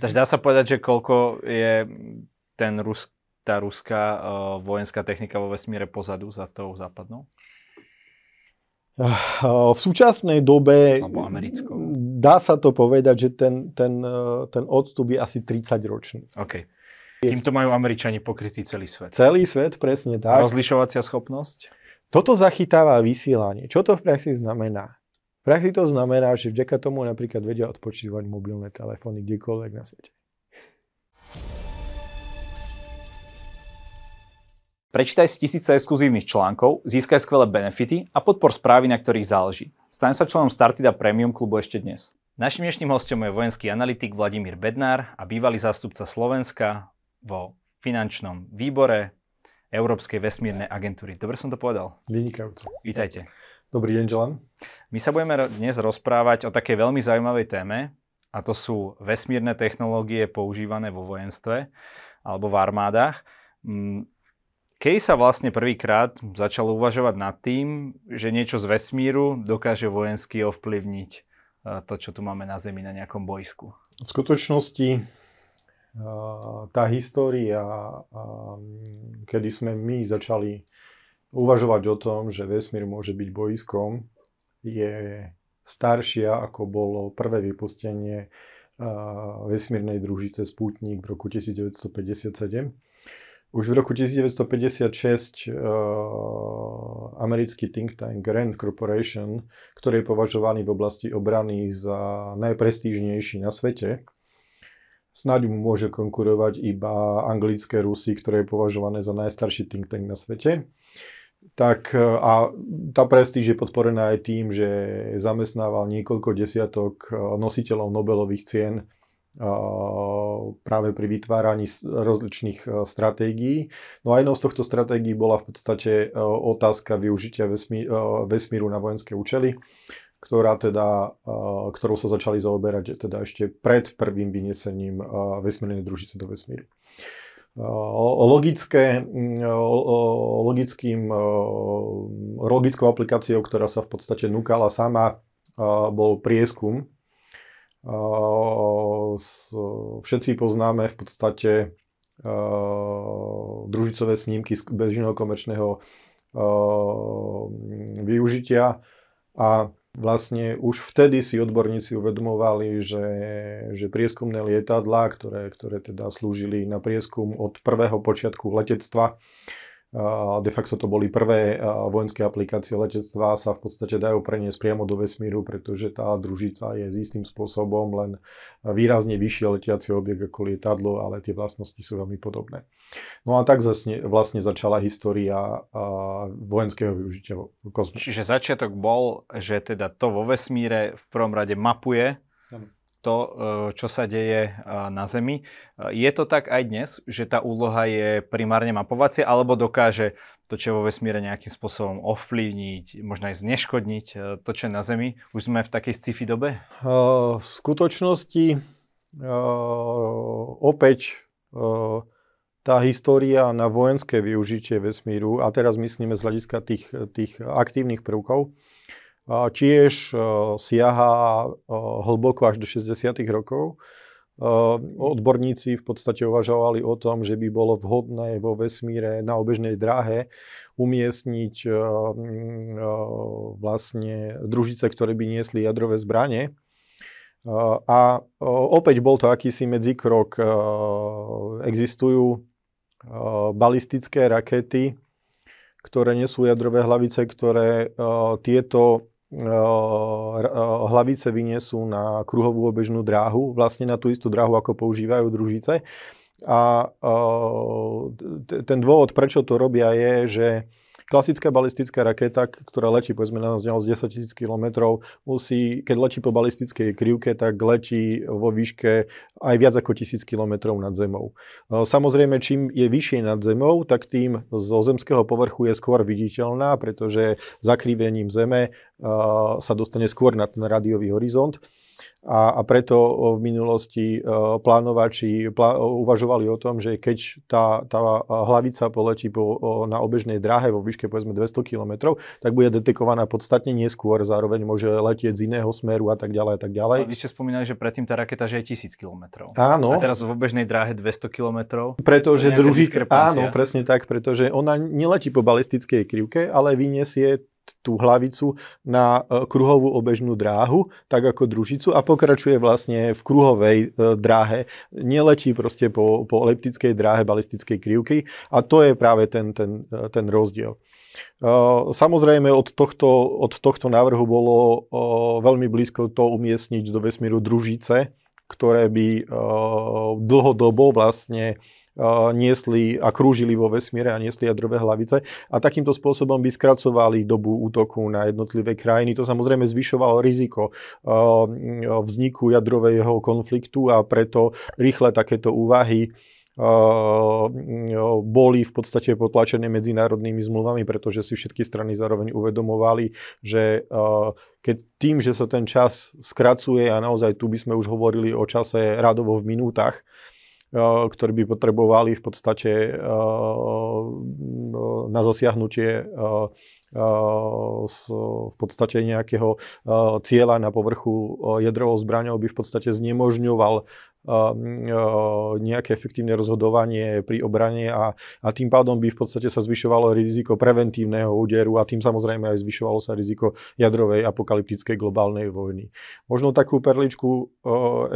Takže dá sa povedať, že koľko je ten Rus, tá ruská uh, vojenská technika vo vesmíre pozadu za tou západnou? Eh, v súčasnej dobe dá sa to povedať, že ten, ten, eh, ten odstup je asi 30 ročný. Okay. Týmto majú Američani pokrytý celý svet. Celý svet, presne tak. Rozlišovacia schopnosť? Toto zachytáva vysielanie. Čo to v praxi znamená? praxi to znamená, že vďaka tomu napríklad vedia odpočívať mobilné telefóny kdekoľvek na svete. Prečítaj si tisíce exkluzívnych článkov, získaj skvelé benefity a podpor správy, na ktorých záleží. Staň sa členom Startida Premium klubu ešte dnes. Našim dnešným hostom je vojenský analytik Vladimír Bednár a bývalý zástupca Slovenska vo finančnom výbore Európskej vesmírnej agentúry. Dobre som to povedal? Vynikajúce. Vítajte. Dobrý deň, Želan. My sa budeme dnes rozprávať o takej veľmi zaujímavej téme, a to sú vesmírne technológie používané vo vojenstve alebo v armádach. Mm, Keď sa vlastne prvýkrát začalo uvažovať nad tým, že niečo z vesmíru dokáže vojensky ovplyvniť e, to, čo tu máme na Zemi na nejakom bojsku? V skutočnosti e, tá história, kedy sme my začali uvažovať o tom, že vesmír môže byť bojiskom, je staršia, ako bolo prvé vypustenie vesmírnej družice Sputnik v roku 1957. Už v roku 1956 uh, americký think tank Grand Corporation, ktorý je považovaný v oblasti obrany za najprestížnejší na svete, snáď mu môže konkurovať iba anglické Rusy, ktoré je považované za najstarší think tank na svete tak e, a tá prestíž je podporená aj tým, že zamestnával niekoľko desiatok e, nositeľov Nobelových cien e, práve pri vytváraní rozličných stratégií. No a jednou z tohto stratégií bola v podstate otázka využitia vesmíru na vojenské účely, ktorá teda, ktorou sa začali zaoberať teda ešte pred prvým vynesením vesmírnej družice do vesmíru logické, mm, logickým, logickou aplikáciou, ktorá sa v podstate núkala sama, bol prieskum. Všetci poznáme v podstate družicové snímky z bežného komerčného využitia a Vlastne už vtedy si odborníci uvedomovali, že, že prieskumné lietadlá, ktoré, ktoré teda slúžili na prieskum od prvého počiatku letectva, De facto to boli prvé vojenské aplikácie letectva, sa v podstate dajú preniesť priamo do vesmíru, pretože tá družica je s istým spôsobom len výrazne vyššie letiaci objekt ako lietadlo, ale tie vlastnosti sú veľmi podobné. No a tak vlastne začala história vojenského využitia kozmu. Čiže začiatok bol, že teda to vo vesmíre v prvom rade mapuje to, e, čo sa deje e, na Zemi. E, je to tak aj dnes, že tá úloha je primárne mapovacia, alebo dokáže to, čo je vo vesmíre nejakým spôsobom ovplyvniť, možno aj zneškodniť to, čo je na Zemi? Už sme v takej sci-fi dobe? V skutočnosti opäť tá história na vojenské využitie vesmíru, a teraz myslíme z hľadiska tých, tých aktívnych prvkov, tiež e, siaha e, hlboko až do 60. rokov. E, odborníci v podstate uvažovali o tom, že by bolo vhodné vo vesmíre na obežnej dráhe umiestniť vlastne družice, ktoré by niesli jadrové zbranie. A opäť bol to akýsi medzikrok. Existujú balistické rakety, ktoré nesú jadrové hlavice, ktoré tieto hlavice vyniesú na kruhovú obežnú dráhu, vlastne na tú istú dráhu, ako používajú družice. A ten dôvod, prečo to robia, je, že Klasická balistická raketa, ktorá letí povedzme na vzdialenosť 10 000 km, musí, keď letí po balistickej krivke, tak letí vo výške aj viac ako 1000 km nad zemou. E, samozrejme, čím je vyššie nad zemou, tak tým zo zemského povrchu je skôr viditeľná, pretože zakrivením zeme e, sa dostane skôr na ten rádiový horizont. A, a preto v minulosti e, plánovači plá, e, uvažovali o tom, že keď tá, tá e, hlavica poletí po, na obežnej dráhe vo výške povedzme 200 km, tak bude detekovaná podstatne neskôr, zároveň môže letieť z iného smeru a tak ďalej a tak ďalej. A vy ste spomínali, že predtým tá raketa že je 1000 km. Áno. A teraz v obežnej dráhe 200 km. Pretože druží... Áno, presne tak, pretože ona neletí po balistickej krivke, ale vyniesie tú hlavicu na e, kruhovú obežnú dráhu, tak ako družicu a pokračuje vlastne v kruhovej e, dráhe. Neletí proste po, po eliptickej dráhe balistickej krivky a to je práve ten, ten, e, ten rozdiel. Samozrejme od tohto, od tohto návrhu bolo veľmi blízko to umiestniť do vesmíru družice, ktoré by eh, dlhodobo vlastne eh, niesli a krúžili vo vesmíre a niesli jadrové hlavice a takýmto spôsobom by skracovali dobu útoku na jednotlivé krajiny. To samozrejme zvyšovalo riziko eh, vzniku jadrového konfliktu a preto rýchle takéto úvahy Mm, boli v podstate potlačené medzinárodnými zmluvami, pretože si všetky strany zároveň uvedomovali, že keď tým, že sa ten čas skracuje a naozaj tu by sme už hovorili o čase radovo v minútach, ktorí by potrebovali v podstate na zasiahnutie v podstate nejakého cieľa na povrchu jadrovou zbraňou by v podstate znemožňoval Ehm, nejaké efektívne rozhodovanie pri obrane a, a tým pádom by v podstate sa zvyšovalo riziko preventívneho úderu a tým samozrejme aj zvyšovalo sa riziko jadrovej apokalyptickej globálnej vojny. Možno takú perličku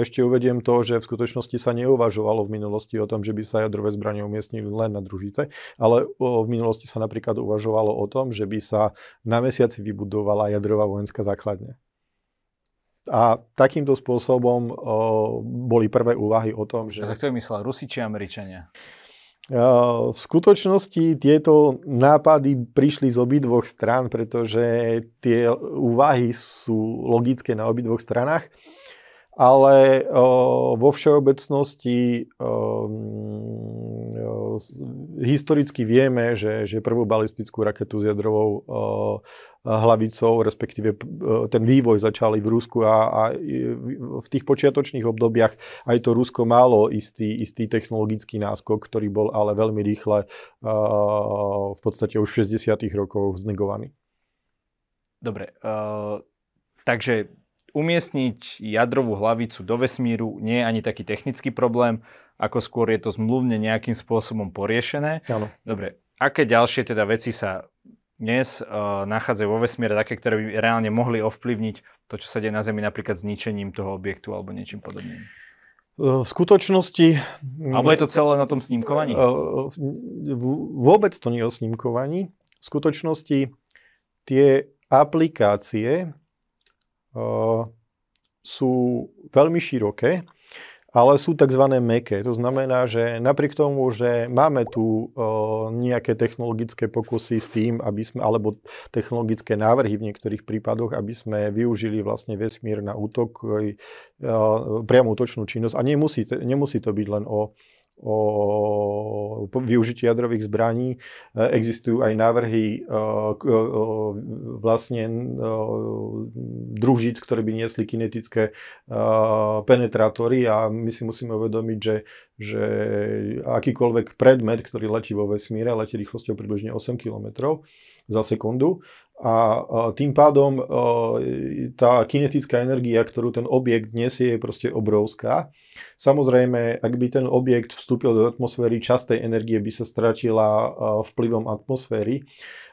ešte uvediem to, že v skutočnosti sa neuvažovalo v minulosti o tom, že by sa jadrové zbranie umiestnili len na družice, ale v minulosti sa napríklad uvažovalo o tom, že by sa na mesiaci vybudovala jadrová vojenská základňa. A takýmto spôsobom o, boli prvé úvahy o tom, že... A tak to myslel Rusi či Američania? V skutočnosti tieto nápady prišli z obidvoch strán, pretože tie úvahy sú logické na obidvoch stranách ale vo všeobecnosti mm, historicky vieme, že, že prvú balistickú raketu s jadrovou hlavicou, respektíve ten vývoj začali v Rusku a, a v tých počiatočných obdobiach aj to Rusko malo istý, istý technologický náskok, ktorý bol ale veľmi rýchle v podstate už v 60. rokoch znegovaný. Dobre, uh, takže Umiestniť jadrovú hlavicu do vesmíru nie je ani taký technický problém, ako skôr je to zmluvne nejakým spôsobom poriešené. Ano. Dobre, aké ďalšie teda veci sa dnes uh, nachádzajú vo vesmíre také, ktoré by reálne mohli ovplyvniť to, čo sa deje na Zemi napríklad zničením toho objektu alebo niečím podobným? Eh, v skutočnosti... Mm, alebo je to celé na tom snímkovaní? Eh, vôbec to nie je o snímkovaní. V skutočnosti tie aplikácie, sú veľmi široké, ale sú tzv. meké. To znamená, že napriek tomu, že máme tu nejaké technologické pokusy s tým, aby sme, alebo technologické návrhy v niektorých prípadoch, aby sme využili vlastne vesmír na útok, priamo útočnú činnosť. A nemusí, nemusí to byť len o o využití jadrových zbraní. E, existujú aj návrhy e, e, vlastne družíc, ktoré by niesli kinetické penetrátory a my si musíme uvedomiť, že, že akýkoľvek predmet, ktorý letí vo vesmíre, letí rýchlosťou približne 8 km za sekundu a tým pádom e, tá kinetická energia, ktorú ten objekt nesie, je proste obrovská. Samozrejme, ak by ten objekt vstúpil do atmosféry, časť tej energie by sa stratila e, vplyvom atmosféry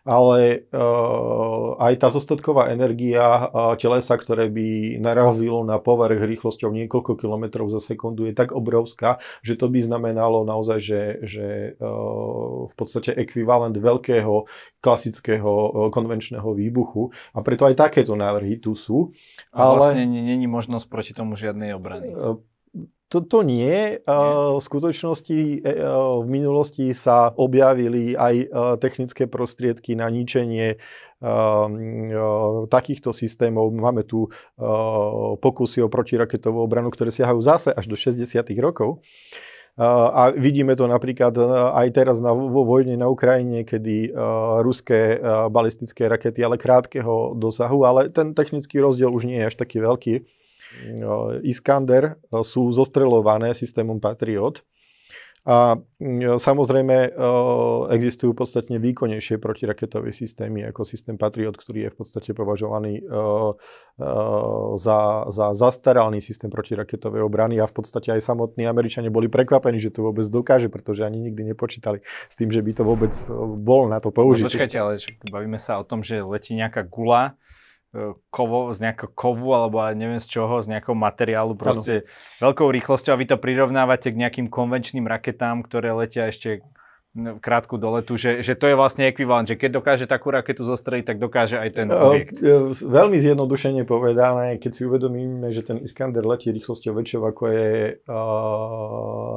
ale uh, aj tá zostatková energia uh, telesa, ktoré by narazilo na povrch rýchlosťou niekoľko kilometrov za sekundu, je tak obrovská, že to by znamenalo naozaj, že, že uh, v podstate ekvivalent veľkého klasického uh, konvenčného výbuchu. A preto aj takéto návrhy tu sú. Ale... A vlastne není možnosť proti tomu žiadnej obrany. Uh, to nie. V skutočnosti e, e, v minulosti sa objavili aj e, technické prostriedky na ničenie takýchto systémov. Máme tu pokusy o protiraketovú obranu, ktoré siahajú zase až do 60. rokov. A vidíme to napríklad aj teraz na, vo vojne na Ukrajine, kedy uh, ruské uh, balistické rakety, ale krátkeho dosahu, ale ten technický rozdiel už nie je až taký veľký No, Iskander no, sú zostrelované systémom Patriot. A mm, samozrejme existujú podstatne výkonnejšie protiraketové systémy ako systém Patriot, ktorý je v podstate považovaný za, za zastaralný systém protiraketovej obrany a v podstate aj samotní Američania boli prekvapení, že to vôbec dokáže, pretože ani nikdy nepočítali s tým, že by to vôbec bol na to použitie. No, počkajte, ale bavíme sa o tom, že letí nejaká gula E, kovo, z nejakého kovu alebo neviem z čoho, z nejakého materiálu proste ano. veľkou rýchlosťou a vy to prirovnávate k nejakým konvenčným raketám, ktoré letia ešte no, krátku doletu, že, že to je vlastne ekvivalent, že keď dokáže takú raketu zostreliť, tak dokáže aj ten e, objekt. E, veľmi zjednodušene povedané, keď si uvedomíme, že ten Iskander letí rýchlosťou väčšou ako je uh,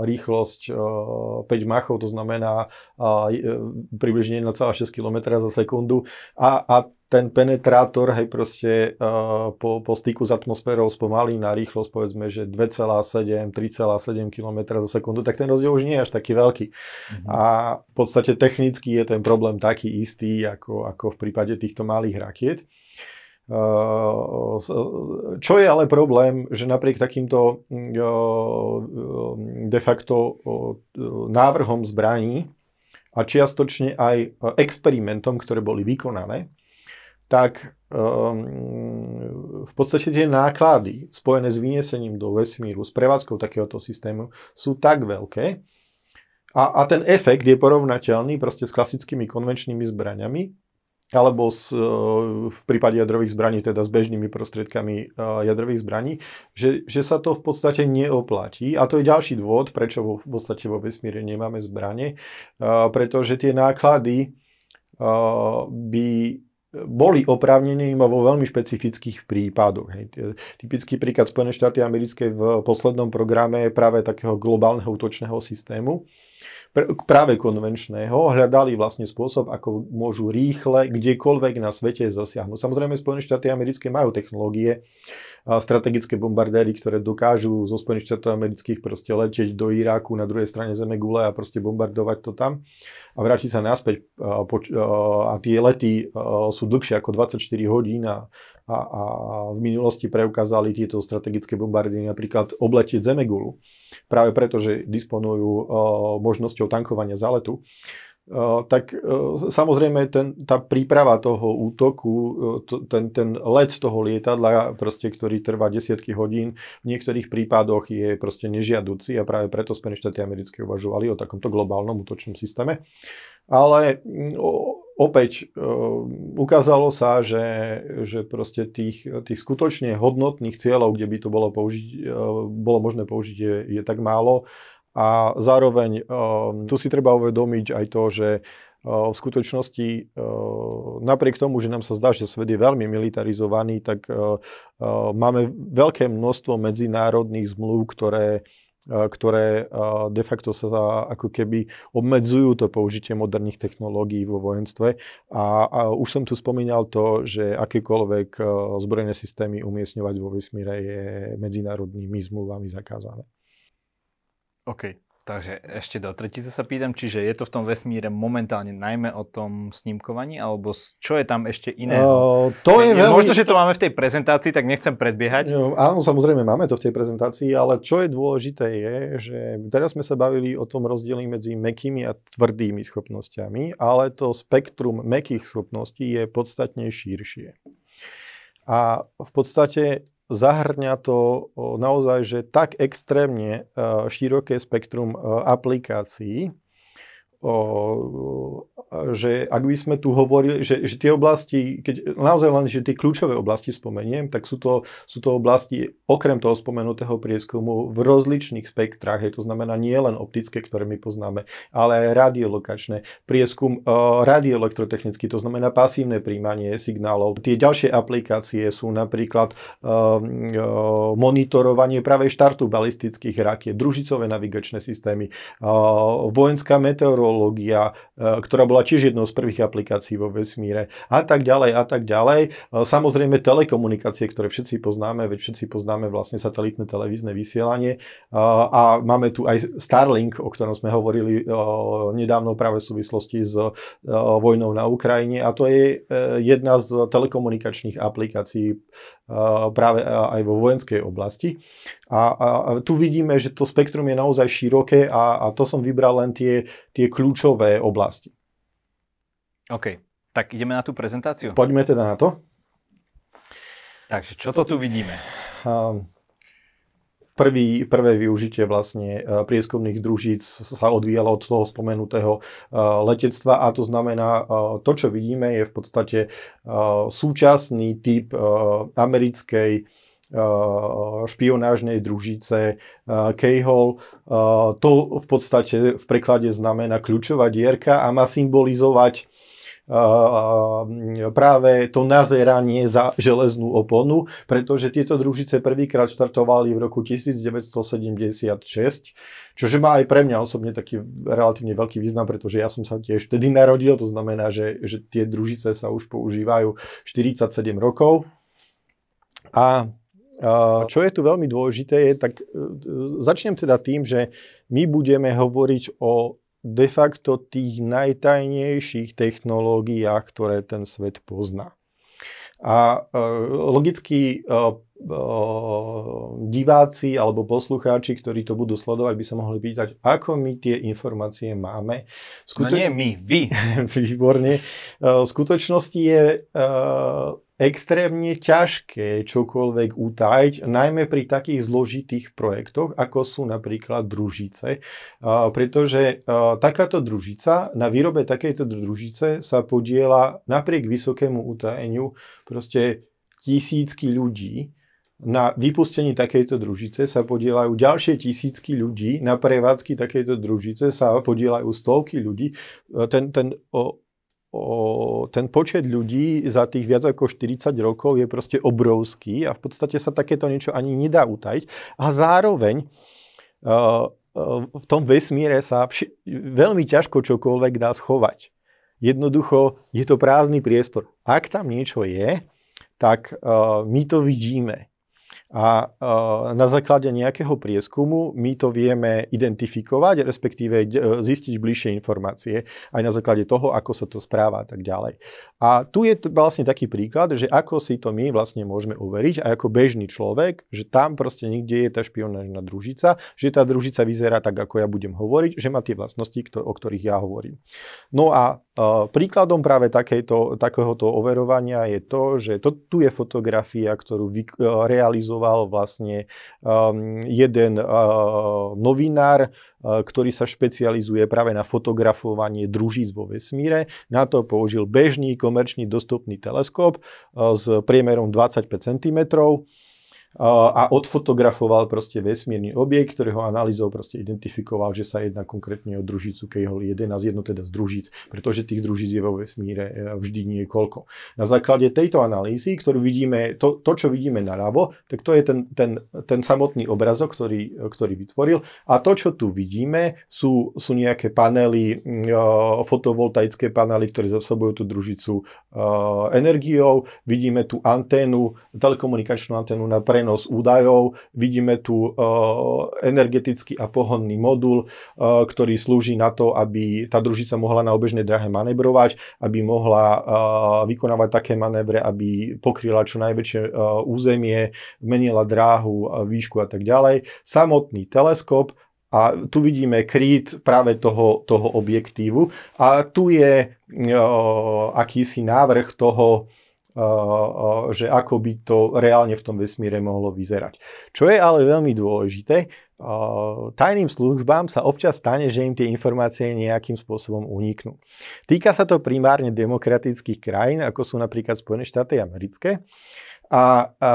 rýchlosť uh, 5 machov, to znamená uh, približne 1,6 km za sekundu a, a ten penetrátor, hej, proste uh, po, po styku s atmosférou spomalí na rýchlosť, povedzme, že 2,7, 3,7 km za sekundu, tak ten rozdiel už nie je až taký veľký. Mm-hmm. A v podstate technicky je ten problém taký istý, ako, ako v prípade týchto malých rakiet. Eh, čo je ale problém, že napriek takýmto eh, de facto návrhom zbraní, a čiastočne aj experimentom, ktoré boli vykonané, tak um, v podstate tie náklady spojené s vyniesením do vesmíru, s prevádzkou takéhoto systému sú tak veľké a, a ten efekt je porovnateľný proste s klasickými konvenčnými zbraniami, alebo s, e, v prípade jadrových zbraní, teda s bežnými prostriedkami e, jadrových zbraní, že, že sa to v podstate neoplatí. A to je ďalší dôvod, prečo v podstate vo vesmíre nemáme zbranie, e, pretože tie náklady by boli oprávnení iba vo veľmi špecifických prípadoch. Hej. Typický príklad Spojené štáty americké v poslednom programe práve takého globálneho útočného systému, práve konvenčného, hľadali vlastne spôsob, ako môžu rýchle kdekoľvek na svete zasiahnuť. Samozrejme, Spojené štáty americké majú technológie strategické bombardéry, ktoré dokážu zo Spojených štátov amerických proste letieť do Iráku na druhej strane zeme gule a proste bombardovať to tam a vráti sa naspäť a, a tie lety sú dlhšie ako 24 hodín a, a, a v minulosti preukázali tieto strategické bombardéry napríklad obletieť Gulu práve preto, že disponujú možnosťou tankovania letu tak samozrejme ten, tá príprava toho útoku, to, ten, ten let toho lietadla, proste, ktorý trvá desiatky hodín, v niektorých prípadoch je proste nežiaduci a práve preto Spojené štáty americké uvažovali o takomto globálnom útočnom systéme. Ale o, opäť ukázalo sa, že, že proste tých, tých skutočne hodnotných cieľov, kde by to bolo, použiť, bolo možné použiť, je, je tak málo a zároveň eh, tu si treba uvedomiť aj to, že eh, v skutočnosti eh, napriek tomu, že nám sa zdá, že svet je veľmi militarizovaný, tak máme veľké množstvo medzinárodných zmluv, ktoré ktoré de facto sa ako keby obmedzujú to použitie moderných technológií vo vojenstve. A, a už som tu spomínal to, že akékoľvek zbrojné systémy umiestňovať vo vesmíre je medzinárodnými zmluvami zakázané. OK. Takže ešte do tretice sa pýtam, čiže je to v tom vesmíre momentálne najmä o tom snímkovaní, alebo čo je tam ešte iné? Uh, to je veľmi... Možno, že to máme v tej prezentácii, tak nechcem predbiehať. Uh, áno, samozrejme máme to v tej prezentácii, ale čo je dôležité je, že teraz sme sa bavili o tom rozdieli medzi mekými a tvrdými schopnosťami, ale to spektrum mekých schopností je podstatne širšie. A v podstate zahrňa to naozaj, že tak extrémne e, široké spektrum e, aplikácií, o, že ak by sme tu hovorili, že, že tie oblasti, keď naozaj len, že tie kľúčové oblasti spomeniem, tak sú to, sú to oblasti okrem toho spomenutého prieskumu v rozličných spektrách, je to znamená nie len optické, ktoré my poznáme, ale aj radiolokačné, prieskum radioelektrotechnický, to znamená pasívne príjmanie signálov. Tie ďalšie aplikácie sú napríklad monitorovanie práve štartu balistických rakiet, družicové navigačné systémy, vojenská meteorológia, meteorológia, e, ktorá bola tiež jednou z prvých aplikácií vo vesmíre a tak ďalej a tak ďalej. E, samozrejme telekomunikácie, ktoré všetci poznáme, veď všetci poznáme vlastne satelitné televízne vysielanie e, a máme tu aj Starlink, o ktorom sme hovorili nedávno práve v súvislosti s vojnou na Ukrajine a to je jedna z telekomunikačných aplikácií práve aj vo vojenskej oblasti. A, a, a tu vidíme, že to spektrum je naozaj široké a, a to som vybral len tie, tie kľúčové oblasti. OK, tak ideme na tú prezentáciu. Poďme teda na to. Takže čo to tu vidíme? Um, Prvý, prvé využitie vlastne e, prieskumných družíc sa odvíjalo od toho spomenutého e, letectva a to znamená, e, to čo vidíme je v podstate súčasný typ americkej špionážnej družice Keyhole. To v podstate v preklade znamená kľúčová dierka a má symbolizovať práve to nazeranie za železnú oponu, pretože tieto družice prvýkrát štartovali v roku 1976, čože má aj pre mňa osobne taký relatívne veľký význam, pretože ja som sa tiež vtedy narodil, to znamená, že, že tie družice sa už používajú 47 rokov. A čo je tu veľmi dôležité, je, tak e, e, začnem teda tým, že my budeme hovoriť o de facto tých najtajnejších technológiách, ktoré ten svet pozná. A e, logicky e, e, diváci alebo poslucháči, ktorí to budú sledovať, by sa mohli pýtať, ako my tie informácie máme. Skuto... No nie my, vy. Výborne. E, v skutočnosti je e, extrémne ťažké čokoľvek utajiť, najmä pri takých zložitých projektoch, ako sú napríklad družice, pretože takáto družica, na výrobe takejto družice sa podiela napriek vysokému utajeniu proste tisícky ľudí, na vypustení takejto družice sa podielajú ďalšie tisícky ľudí, na prevádzky takejto družice sa podielajú stovky ľudí. Ten, ten o, ten počet ľudí za tých viac ako 40 rokov je proste obrovský a v podstate sa takéto niečo ani nedá utajiť. A zároveň e, e, v tom vesmíre sa vš- veľmi ťažko čokoľvek dá schovať. Jednoducho je to prázdny priestor. Ak tam niečo je, tak e, my to vidíme. A e, na základe nejakého prieskumu my to vieme identifikovať, respektíve e, zistiť bližšie informácie aj na základe toho, ako sa to správa a tak ďalej. A tu je vlastne taký príklad, že ako si to my vlastne môžeme uveriť aj ako bežný človek, že tam proste niekde je tá špionážna družica, že tá družica vyzerá tak, ako ja budem hovoriť, že má tie vlastnosti, o ktorých ja hovorím. No a Príkladom práve takéto, takéhoto overovania je to, že to, tu je fotografia, ktorú vy, e, realizoval vlastne um, jeden uh, novinár, uh, ktorý sa špecializuje práve na fotografovanie družíc vo vesmíre. Na to použil bežný komerčný dostupný teleskop uh, s priemerom 25 cm a odfotografoval proste vesmírny objekt, ktorého analýzou proste identifikoval, že sa jedná konkrétne o družicu Kejhol 11, jedno teda z družíc, pretože tých družíc je vo vesmíre e, vždy niekoľko. Na základe tejto analýzy, ktorú vidíme, to, to čo vidíme naľavo, tak to je ten, ten, ten samotný obrazok, ktorý, ktorý vytvoril a to, čo tu vidíme, sú, sú nejaké panely, mm, e, fotovoltaické panely, ktoré zasobujú tú družicu e, energiou, vidíme tu anténu, telekomunikačnú anténu na prenos prenos údajov. Vidíme tu e, energetický a pohonný modul, e, ktorý slúži na to, aby tá družica mohla na obežnej drahe manebrovať aby mohla e, vykonávať také manévre, aby pokryla čo najväčšie územie, menila dráhu, výšku a tak ďalej. Samotný teleskop a tu vidíme kryt práve toho, toho objektívu. A tu je o, akýsi návrh toho, že ako by to reálne v tom vesmíre mohlo vyzerať. Čo je ale veľmi dôležité, tajným službám sa občas stane, že im tie informácie nejakým spôsobom uniknú. Týka sa to primárne demokratických krajín, ako sú napríklad Spojené štáty americké. A, a,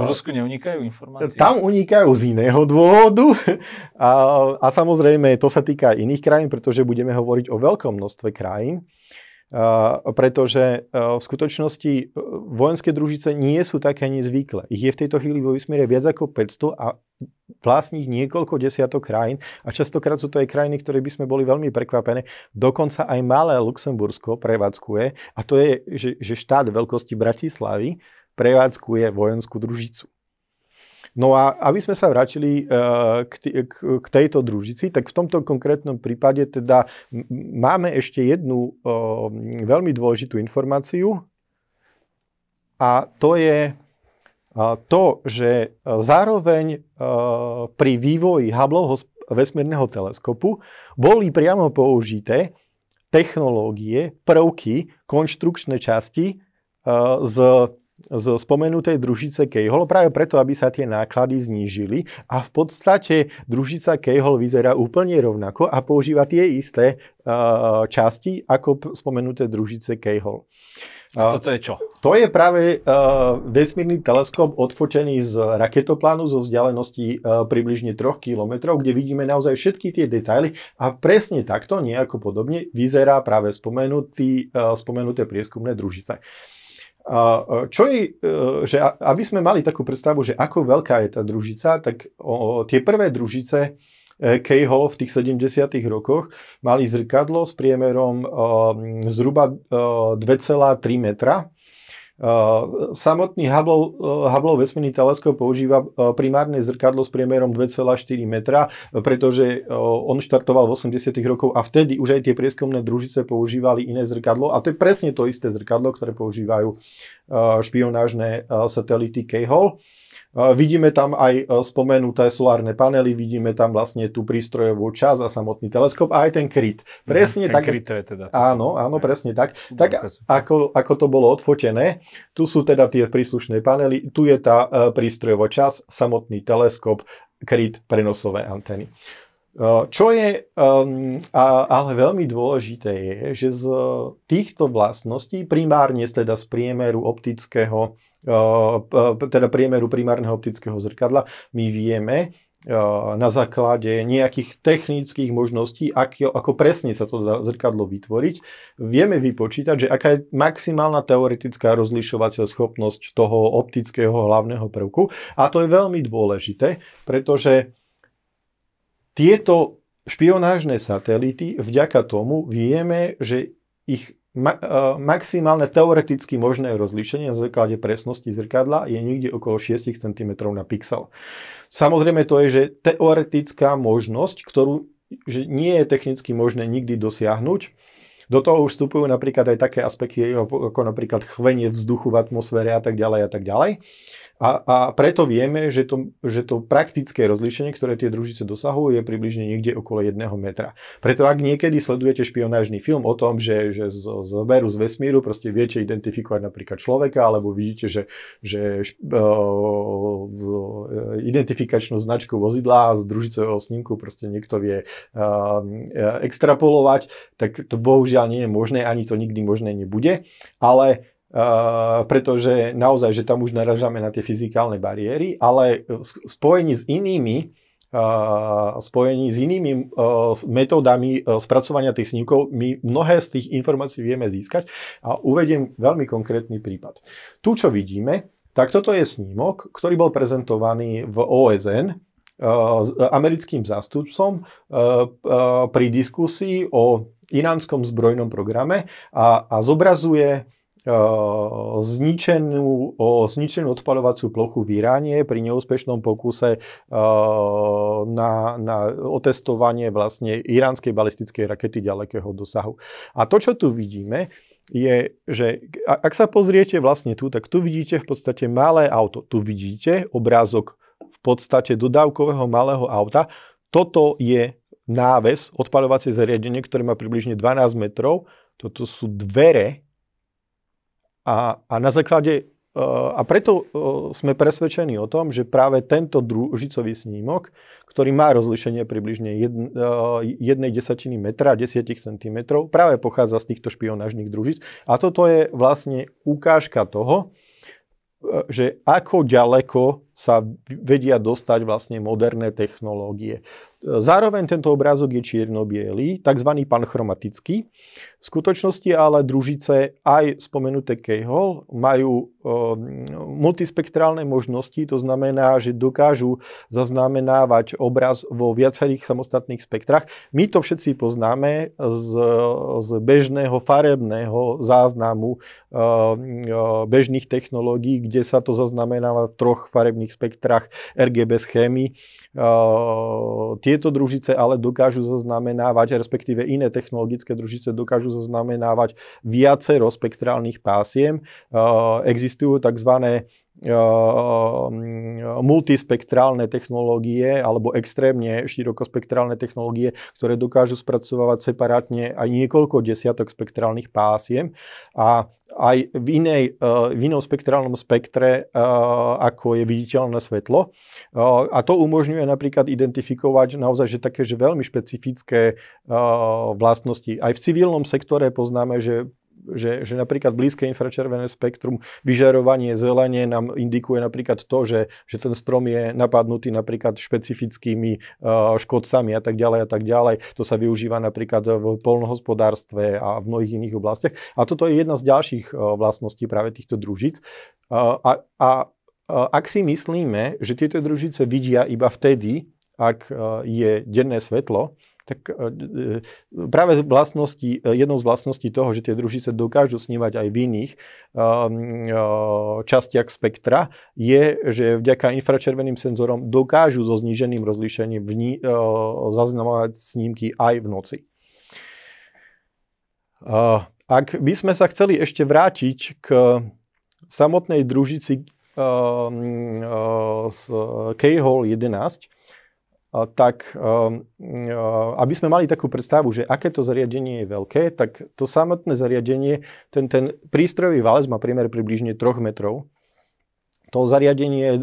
v Rusku neunikajú informácie? Tam unikajú z iného dôvodu. A, a samozrejme, to sa týka iných krajín, pretože budeme hovoriť o veľkom množstve krajín. Eh, pretože eh, v skutočnosti eh, vojenské družice nie sú také ani zvykle. Ich je v tejto chvíli vo vysmíre viac ako 500 a vlastní niekoľko desiatok krajín a častokrát sú to aj krajiny, ktoré by sme boli veľmi prekvapené. Dokonca aj malé Luxembursko prevádzkuje a to je, že, že štát veľkosti Bratislavy prevádzkuje vojenskú družicu. No a aby sme sa vrátili eh, k, k tejto družici, tak v tomto konkrétnom prípade teda máme ešte jednu eh, veľmi dôležitú informáciu a to je eh, to, že zároveň pri vývoji Hubbleho vesmírneho teleskopu boli priamo použité technológie, prvky, konštrukčné časti z z spomenutej družice Keyhole práve preto, aby sa tie náklady znížili a v podstate družica Keyhole vyzerá úplne rovnako a používa tie isté uh, časti ako spomenuté družice Keyhole. A toto je čo? To je práve uh, vesmírny teleskop odfotený z raketoplánu zo vzdialenosti uh, približne 3 km, kde vidíme naozaj všetky tie detaily a presne takto, nejako podobne, vyzerá práve spomenutý, uh, spomenuté prieskumné družice. Uh, E, čo je, e, že aby sme mali takú predstavu, že ako veľká je tá družica, tak o, tie prvé družice Cahill e, v tých 70. rokoch mali zrkadlo s priemerom o, zhruba 2,3 metra Eh, samotný Hubble, eh, Hubble vesmírny teleskop používa eh, primárne zrkadlo s priemerom 2,4 metra, pretože on štartoval v 80. rokoch a vtedy už aj tie prieskumné družice používali iné zrkadlo a to je presne to isté zrkadlo, ktoré používajú špionážne satelity Keyhole. Vidíme tam aj e, spomenuté solárne panely, vidíme tam vlastne tú prístrojovú časť a samotný teleskop a aj ten kryt. Mhm, presne ten tak. kryt to je teda. Áno, áno, aj. presne tak. Tak ako, ako to bolo odfotené, tu sú teda tie príslušné panely, tu je tá e, prístrojová časť, samotný teleskop, kryt, prenosové anteny. Eh, čo je um, a, ale veľmi dôležité je, že z týchto vlastností, primárne teda z priemeru optického, uh, teda priemeru primárneho optického zrkadla, my vieme uh, na základe nejakých technických možností, ako, ako presne sa to zrkadlo vytvoriť, vieme vypočítať, že aká je maximálna teoretická rozlišovacia schopnosť toho optického hlavného prvku. A to je veľmi dôležité, pretože tieto špionážne satelity, vďaka tomu vieme, že ich ma- e, maximálne teoreticky možné rozlíšenie na základe presnosti zrkadla je niekde okolo 6 cm na pixel. Samozrejme to je, že teoretická možnosť, ktorú že nie je technicky možné nikdy dosiahnuť, do toho už vstupujú napríklad aj také aspekty, ako napríklad chvenie vzduchu v atmosfére a tak ďalej a tak ďalej. A, a preto vieme, že to, že to praktické rozlíšenie, ktoré tie družice dosahujú, je približne niekde okolo jedného metra. Preto ak niekedy sledujete špionážny film o tom, že, že z, z veru, z vesmíru proste viete identifikovať napríklad človeka, alebo vidíte, že, že uh, identifikačnú značku vozidla z družicového snímku proste niekto vie uh, extrapolovať, tak to bohužiaľ bohužiaľ nie je možné, ani to nikdy možné nebude, ale Uh, pretože naozaj, že tam už naražame na tie fyzikálne bariéry, ale e, spojení s inými uh, spojení s inými uh, metódami spracovania tých snímkov, my mnohé z tých informácií vieme získať a uvediem veľmi konkrétny prípad. Tu, čo vidíme, tak toto je snímok, ktorý bol prezentovaný v OSN s americkým zástupcom pri diskusii o iránskom zbrojnom programe a, a zobrazuje e, zničenú, zničenú odpalovaciu plochu v Iráne pri neúspešnom pokuse e, na, na otestovanie vlastne iránskej balistickej rakety ďalekého dosahu. A to, čo tu vidíme, je, že ak sa pozriete vlastne tu, tak tu vidíte v podstate malé auto. Tu vidíte obrázok v podstate dodávkového malého auta. Toto je náves, odpaľovacie zariadenie, ktoré má približne 12 metrov. Toto sú dvere a, a na základe e, a preto e, sme presvedčení o tom, že práve tento družicový snímok, ktorý má rozlišenie približne 1 e, desatiny metra, 10 cm, práve pochádza z týchto špionážnych družic. A toto je vlastne ukážka toho, že ako ďaleko sa vedia dostať vlastne moderné technológie. Zároveň tento obrázok je čierno-bielý, tzv. panchromatický. V skutočnosti ale družice aj spomenuté keyhole majú ehm, multispektrálne možnosti, to znamená, že dokážu zaznamenávať obraz vo viacerých samostatných spektrách. My to všetci poznáme z, z bežného farebného záznamu e, bežných technológií, kde sa to zaznamenáva v troch farebných spektrách RGB schémy. E, tieto družice ale dokážu zaznamenávať, respektíve iné technologické družice dokážu zaznamenávať viacero spektrálnych pásiem. Existujú tzv. Ehm, ehm, multispektrálne technológie alebo extrémne širokospektrálne technológie, ktoré dokážu spracovávať separátne aj niekoľko desiatok spektrálnych pásiem a aj v, inej, ehm, v inom spektrálnom spektre, ako je viditeľné svetlo. A to umožňuje napríklad identifikovať naozaj že také že veľmi špecifické vlastnosti. Aj v civilnom sektore poznáme, že že, že napríklad blízke infračervené spektrum, vyžarovanie zelenie nám indikuje napríklad to, že, že ten strom je napadnutý napríklad špecifickými uh, škodcami a tak ďalej a tak ďalej. To sa využíva napríklad v polnohospodárstve a v mnohých iných oblastiach. A toto je jedna z ďalších uh, vlastností práve týchto družíc. Uh, a, a ak si myslíme, že tieto družice vidia iba vtedy, ak je denné svetlo, tak e, e, práve z vlastnosti, e, jednou z vlastností toho, že tie družice dokážu snívať aj v iných um, častiach spektra, je, že vďaka infračerveným senzorom dokážu so zníženým rozlíšením vní, zaznamovať snímky aj v noci. Ak by sme sa chceli ešte vrátiť k samotnej družici z k hole 11, tak ehm, aby sme mali takú predstavu, že aké to zariadenie je veľké, tak to samotné zariadenie, ten, ten prístrojový valec má priemer približne 3 metrov. To zariadenie je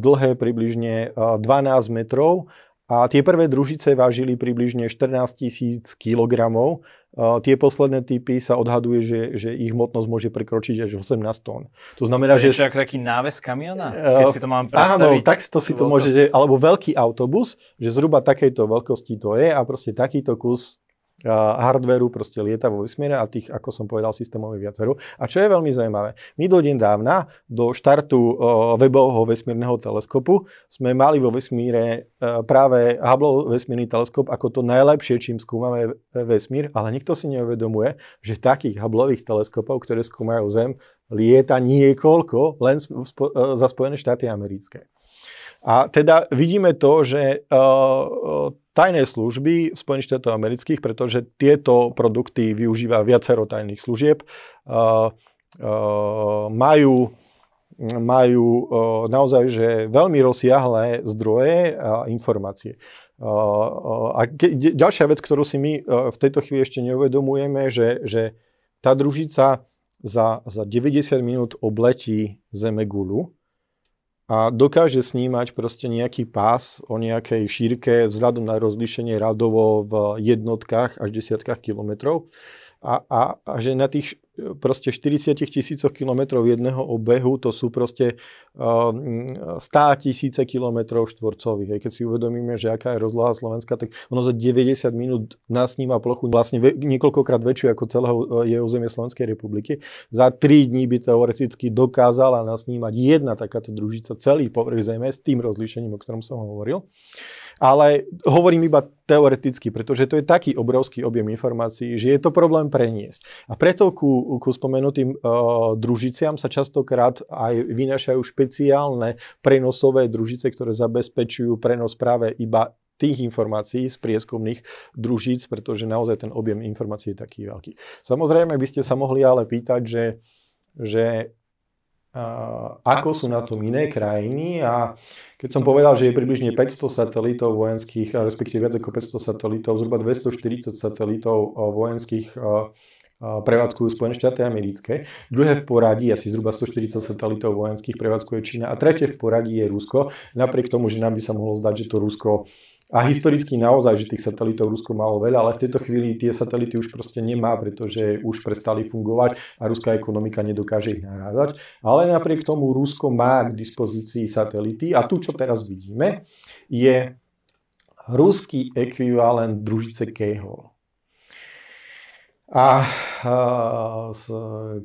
dlhé približne 12 e, metrov a tie prvé družice vážili približne 14 000 kilogramov Tie posledné typy sa odhaduje, že, že ich hmotnosť môže prekročiť až 18 tón. To znamená, to je že... Čo, taký náves kamiona? Eh, keď si to mám predstaviť. Áno, tak to si to môžete... Alebo veľký autobus, že zhruba takejto veľkosti to je a proste takýto kus hardveru proste lieta vo vesmíre a tých, ako som povedal, systémov je viacero. A čo je veľmi zaujímavé, my do deň dávna, do štartu webového vesmírneho teleskopu, sme mali vo vesmíre e, práve Hubble vesmírny teleskop ako to najlepšie, čím skúmame vesmír, ale nikto si neuvedomuje, že takých Hubbleových teleskopov, ktoré skúmajú Zem, lieta niekoľko len e, za Spojené štáty americké. A teda vidíme to, že e, tajné služby v Spojených štátoch amerických, pretože tieto produkty využíva viacero tajných služieb, majú majú naozaj že veľmi rozsiahlé zdroje a informácie. A ďalšia vec, ktorú si my v tejto chvíli ešte neuvedomujeme, že, že tá družica za, za 90 minút obletí Zemegulu a dokáže snímať proste nejaký pás o nejakej šírke vzhľadom na rozlíšenie radovo v jednotkách až desiatkách kilometrov a, a, a že na tých proste 40 tisícoch kilometrov jedného obehu, to sú proste 100 tisíce kilometrov štvorcových. Keď si uvedomíme, že aká je rozloha Slovenska, tak ono za 90 minút nás sníma plochu vlastne niekoľkokrát väčšiu ako celého e, je územie Slovenskej republiky. Za 3 dní by teoreticky dokázala nasnímať jedna takáto družica celý povrch Zeme s tým rozlíšením, o ktorom som hovoril. Ale hovorím iba teoreticky, pretože to je taký obrovský objem informácií, že je to problém preniesť. A preto ku, ku spomenutým e, družiciam sa častokrát aj vynašajú špeciálne prenosové družice, ktoré zabezpečujú prenos práve iba tých informácií z prieskumných družíc, pretože naozaj ten objem informácií je taký veľký. Samozrejme by ste sa mohli ale pýtať, že, že ako sú na tom iné krajiny a keď som povedal, že je približne 500 satelitov vojenských, respektíve viac ako 500 satelitov, zhruba 240 satelitov vojenských prevádzkujú Spojené štáty americké. Druhé v poradí, asi zhruba 140 satelitov vojenských prevádzkuje Čína a tretie v poradí je Rusko. Napriek tomu, že nám by sa mohlo zdať, že to Rusko uh, a historicky naozaj, že tých satelitov Rusko malo veľa, ale v tejto chvíli tie satelity už proste nemá, pretože už prestali fungovať a ruská ekonomika nedokáže ich nahrázať. Ale napriek tomu Rusko má k dispozícii satelity a tu, čo teraz vidíme, je ruský ekvivalent družice Kehol. A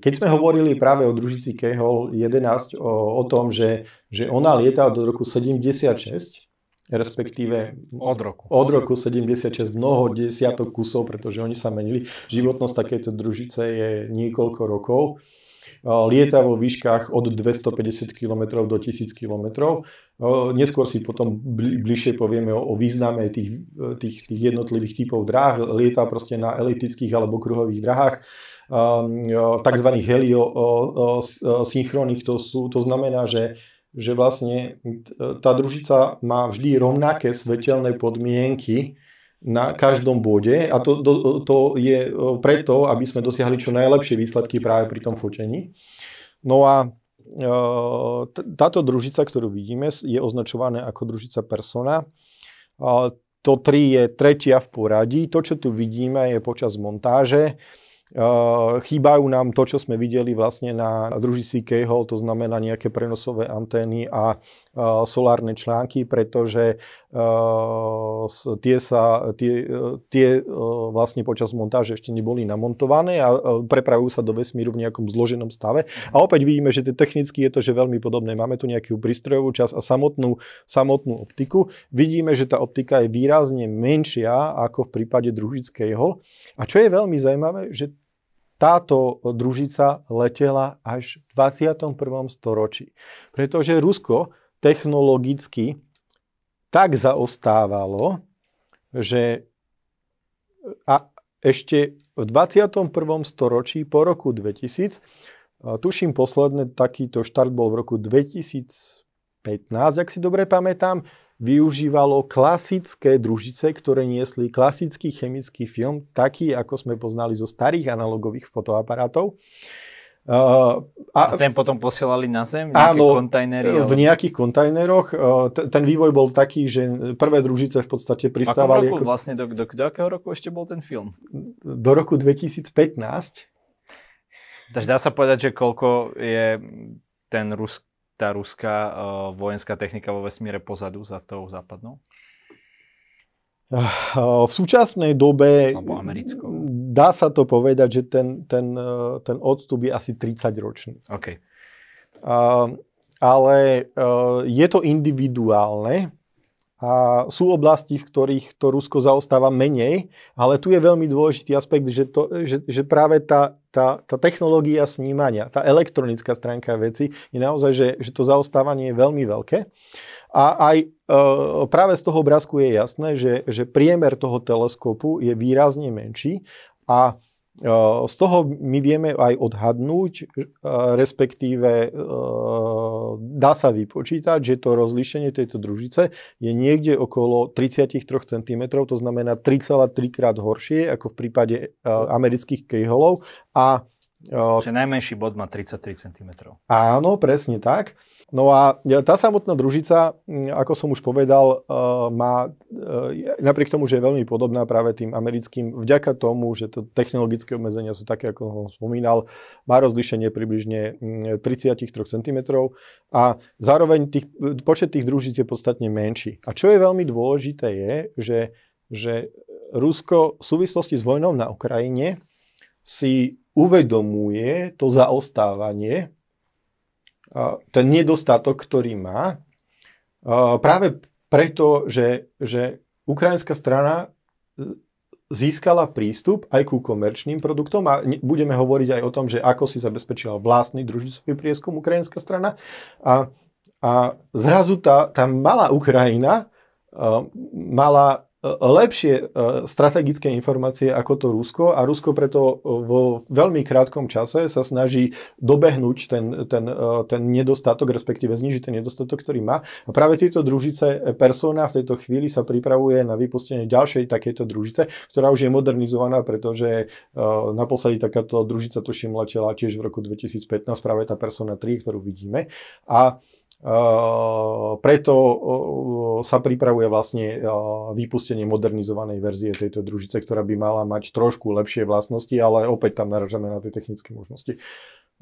keď sme hovorili práve o družici Kehol 11, o, o tom, že, že ona lietá do roku 76, respektíve od roku. Od roku 76 mnoho desiatok kusov, pretože oni sa menili. Životnosť takejto družice je niekoľko rokov. Lieta vo výškach od 250 km do 1000 km. Neskôr si potom bližšie povieme o význame tých, tých, tých jednotlivých typov dráh. Lieta proste na eliptických alebo kruhových drahách tzv. heliosynchronných, to, sú, to znamená, že že vlastne e, tá družica má vždy rovnaké svetelné podmienky na každom bode a to, to, to je e, preto, aby sme dosiahli čo najlepšie výsledky práve pri tom fotení. No a e, táto družica, ktorú vidíme, je označovaná ako družica persona. To 3 je tretia v poradí. To, čo tu vidíme, je počas montáže. Chýbajú nám to, čo sme videli vlastne na družici Cahill, to znamená nejaké prenosové antény a solárne články, pretože tie, sa, tie, tie vlastne počas montáže ešte neboli namontované a prepravujú sa do vesmíru v nejakom zloženom stave. A opäť vidíme, že technicky je to že veľmi podobné. Máme tu nejakú prístrojovú časť a samotnú, samotnú optiku. Vidíme, že tá optika je výrazne menšia ako v prípade družického. A čo je veľmi zaujímavé, že táto družica letela až v 21. storočí. Pretože Rusko technologicky tak zaostávalo, že a ešte v 21. storočí po roku 2000, tuším posledný takýto štart bol v roku 2015, ak si dobre pamätám, využívalo klasické družice, ktoré niesli klasický chemický film, taký, ako sme poznali zo starých analogových fotoaparátov. Uh, a, a ten potom posielali na zem? Áno, kontajnery, ale... v nejakých kontajneroch. Uh, t- ten vývoj bol taký, že prvé družice v podstate pristávali... roku, ako... vlastne, do, do, do akého roku ešte bol ten film? Do roku 2015. Takže dá sa povedať, že koľko je ten rusk tá ruská uh, vojenská technika vo vesmíre pozadu za tou západnou? Eh, v súčasnej dobe dá sa to povedať, že ten, ten, eh, ten odstup je asi 30 ročný. Okay. ale je to individuálne a sú oblasti, v ktorých to Rusko zaostáva menej, ale tu je veľmi dôležitý aspekt, že, to, že, že práve tá tá, tá technológia snímania, tá elektronická stránka veci je naozaj, že, že to zaostávanie je veľmi veľké. A aj e, práve z toho obrázku je jasné, že, že priemer toho teleskopu je výrazne menší a z toho my vieme aj odhadnúť, e, respektíve e, dá sa vypočítať, že to rozlíšenie tejto družice je niekde okolo 33 cm, to znamená 3,3 krát horšie ako v prípade e, amerických keyholov. A Čiže najmenší bod má 33 cm. Áno, presne tak. No a tá samotná družica, ako som už povedal, e, má, e, napriek tomu, že je veľmi podobná práve tým americkým, vďaka tomu, že to technologické obmedzenia sú také, ako som spomínal, má rozlišenie približne 33 cm a zároveň tých, počet tých družíc je podstatne menší. A čo je veľmi dôležité je, že, že Rusko v súvislosti s vojnou na Ukrajine si uvedomuje to zaostávanie, ten nedostatok, ktorý má, práve preto, že, že ukrajinská strana e, získala prístup aj ku komerčným produktom a budeme hovoriť aj o tom, že ako si zabezpečila vlastný družicový prieskum ukrajinská strana. A, a zrazu tá, tá malá Ukrajina e, mala lepšie e, strategické informácie ako to Rusko a Rusko preto e, vo veľmi krátkom čase sa snaží dobehnúť ten, ten, e, ten nedostatok, respektíve znižiť ten nedostatok, ktorý má. A práve tieto družice Persona v tejto chvíli sa pripravuje na vypustenie ďalšej takejto družice, ktorá už je modernizovaná, pretože naposledy takáto družica tuším letela tiež v roku 2015, práve tá Persona 3, ktorú vidíme. A Eh, preto eh, sa pripravuje vlastne eh, vypustenie modernizovanej verzie tejto družice, ktorá by mala mať trošku lepšie vlastnosti, ale opäť tam naražame na tie technické možnosti.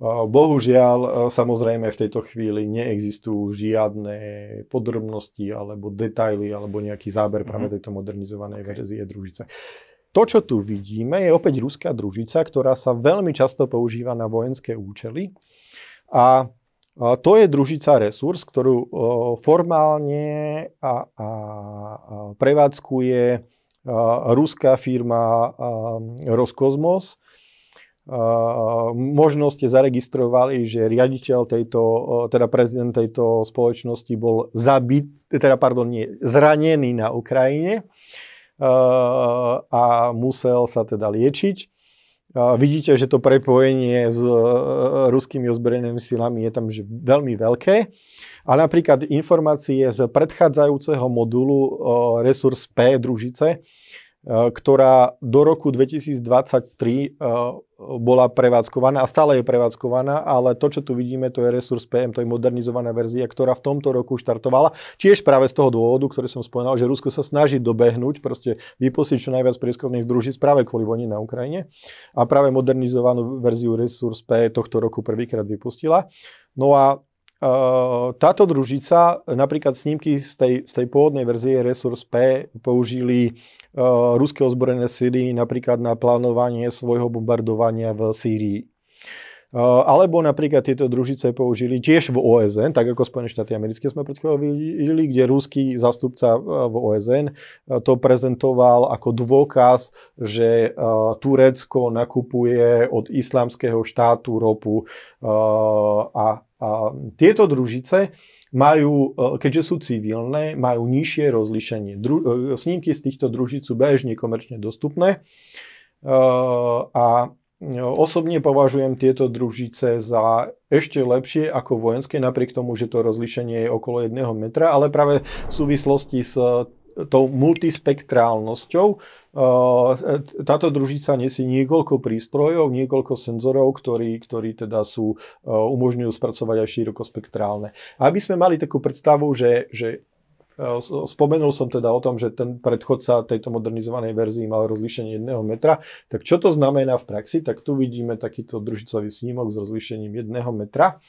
Bohužiaľ, samozrejme v tejto chvíli neexistujú žiadne podrobnosti alebo detaily alebo nejaký záber práve mhm. tejto modernizovanej okay. verzie družice. To, čo tu vidíme, je opäť ruská družica, ktorá sa veľmi často používa na vojenské účely a to je družica resurs, ktorú formálne a, a, prevádzkuje ruská firma Roskosmos. Možno ste zaregistrovali, že riaditeľ tejto, teda prezident tejto spoločnosti bol zabit, teda pardon, nie, zranený na Ukrajine a musel sa teda liečiť. Vidíte, že to prepojenie s e, ruskými ozbrojenými silami je tam že veľmi veľké. A napríklad informácie z predchádzajúceho modulu e, Resurs P družice E, ktorá do roku 2023 e, bola prevádzkovaná a stále je prevádzkovaná, ale to, čo tu vidíme, to je resurs PM, to je modernizovaná verzia, ktorá v tomto roku štartovala. Tiež práve z toho dôvodu, ktorý som spomenal, že Rusko sa snaží dobehnúť, proste vypustiť čo najviac prieskovných družíc práve kvôli vojne na Ukrajine a práve modernizovanú verziu resurs P tohto roku prvýkrát vypustila. No a Eh, táto družica, napríklad snímky z tej, z tej pôvodnej verzie Resource P použili uh, ruské ozbrojené sily napríklad na plánovanie svojho bombardovania v Sýrii. Eh, alebo napríklad tieto družice použili tiež v OSN, tak ako Spojené štáty americké sme pred videli, kde ruský zastupca v OSN to prezentoval ako dôkaz, že Turecko nakupuje od islamského štátu ropu a tieto družice majú, e, keďže sú civilné, majú nižšie rozlišenie. Dru- e, snímky z týchto družíc sú bežne komerčne dostupné e, a Osobne považujem tieto družice za ešte lepšie ako vojenské, napriek tomu, že to rozlíšenie je okolo jedného metra, ale práve v súvislosti s tou multispektrálnosťou. E, táto družica nesie niekoľko prístrojov, niekoľko senzorov, ktorí, ktorí teda sú, e, umožňujú spracovať aj širokospektrálne. aby sme mali takú predstavu, že, že Eh, spomenul som teda o tom, že ten predchodca tejto modernizovanej verzii mal rozlíšenie 1 metra. Tak čo to znamená v praxi? Tak tu vidíme takýto družicový snímok s rozlíšením 1 metra.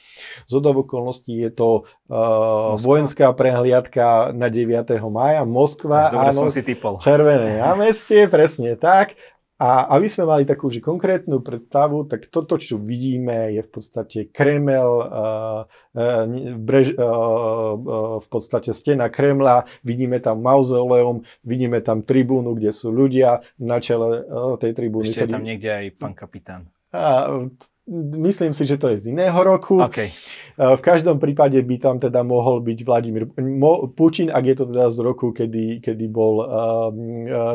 Z okolností je to uh, vojenská prehliadka na 9. mája. Moskva, Až dobre áno, som si typol. Červené námestie, presne tak. A aby sme mali takú že konkrétnu predstavu, tak toto, čo vidíme, je v podstate Kreml, uh, eh, uh, eh, brež, uh, v podstate stena Kremla, vidíme tam mauzoleum, vidíme tam tribúnu, kde sú ľudia, na čele tej tribúny... Ešte je tam niekde aj pán kapitán. A, myslím si, že to je z iného roku. Okay. V každom prípade by tam teda mohol byť Vladimír Putin, ak je to teda z roku, kedy, kedy bol uh,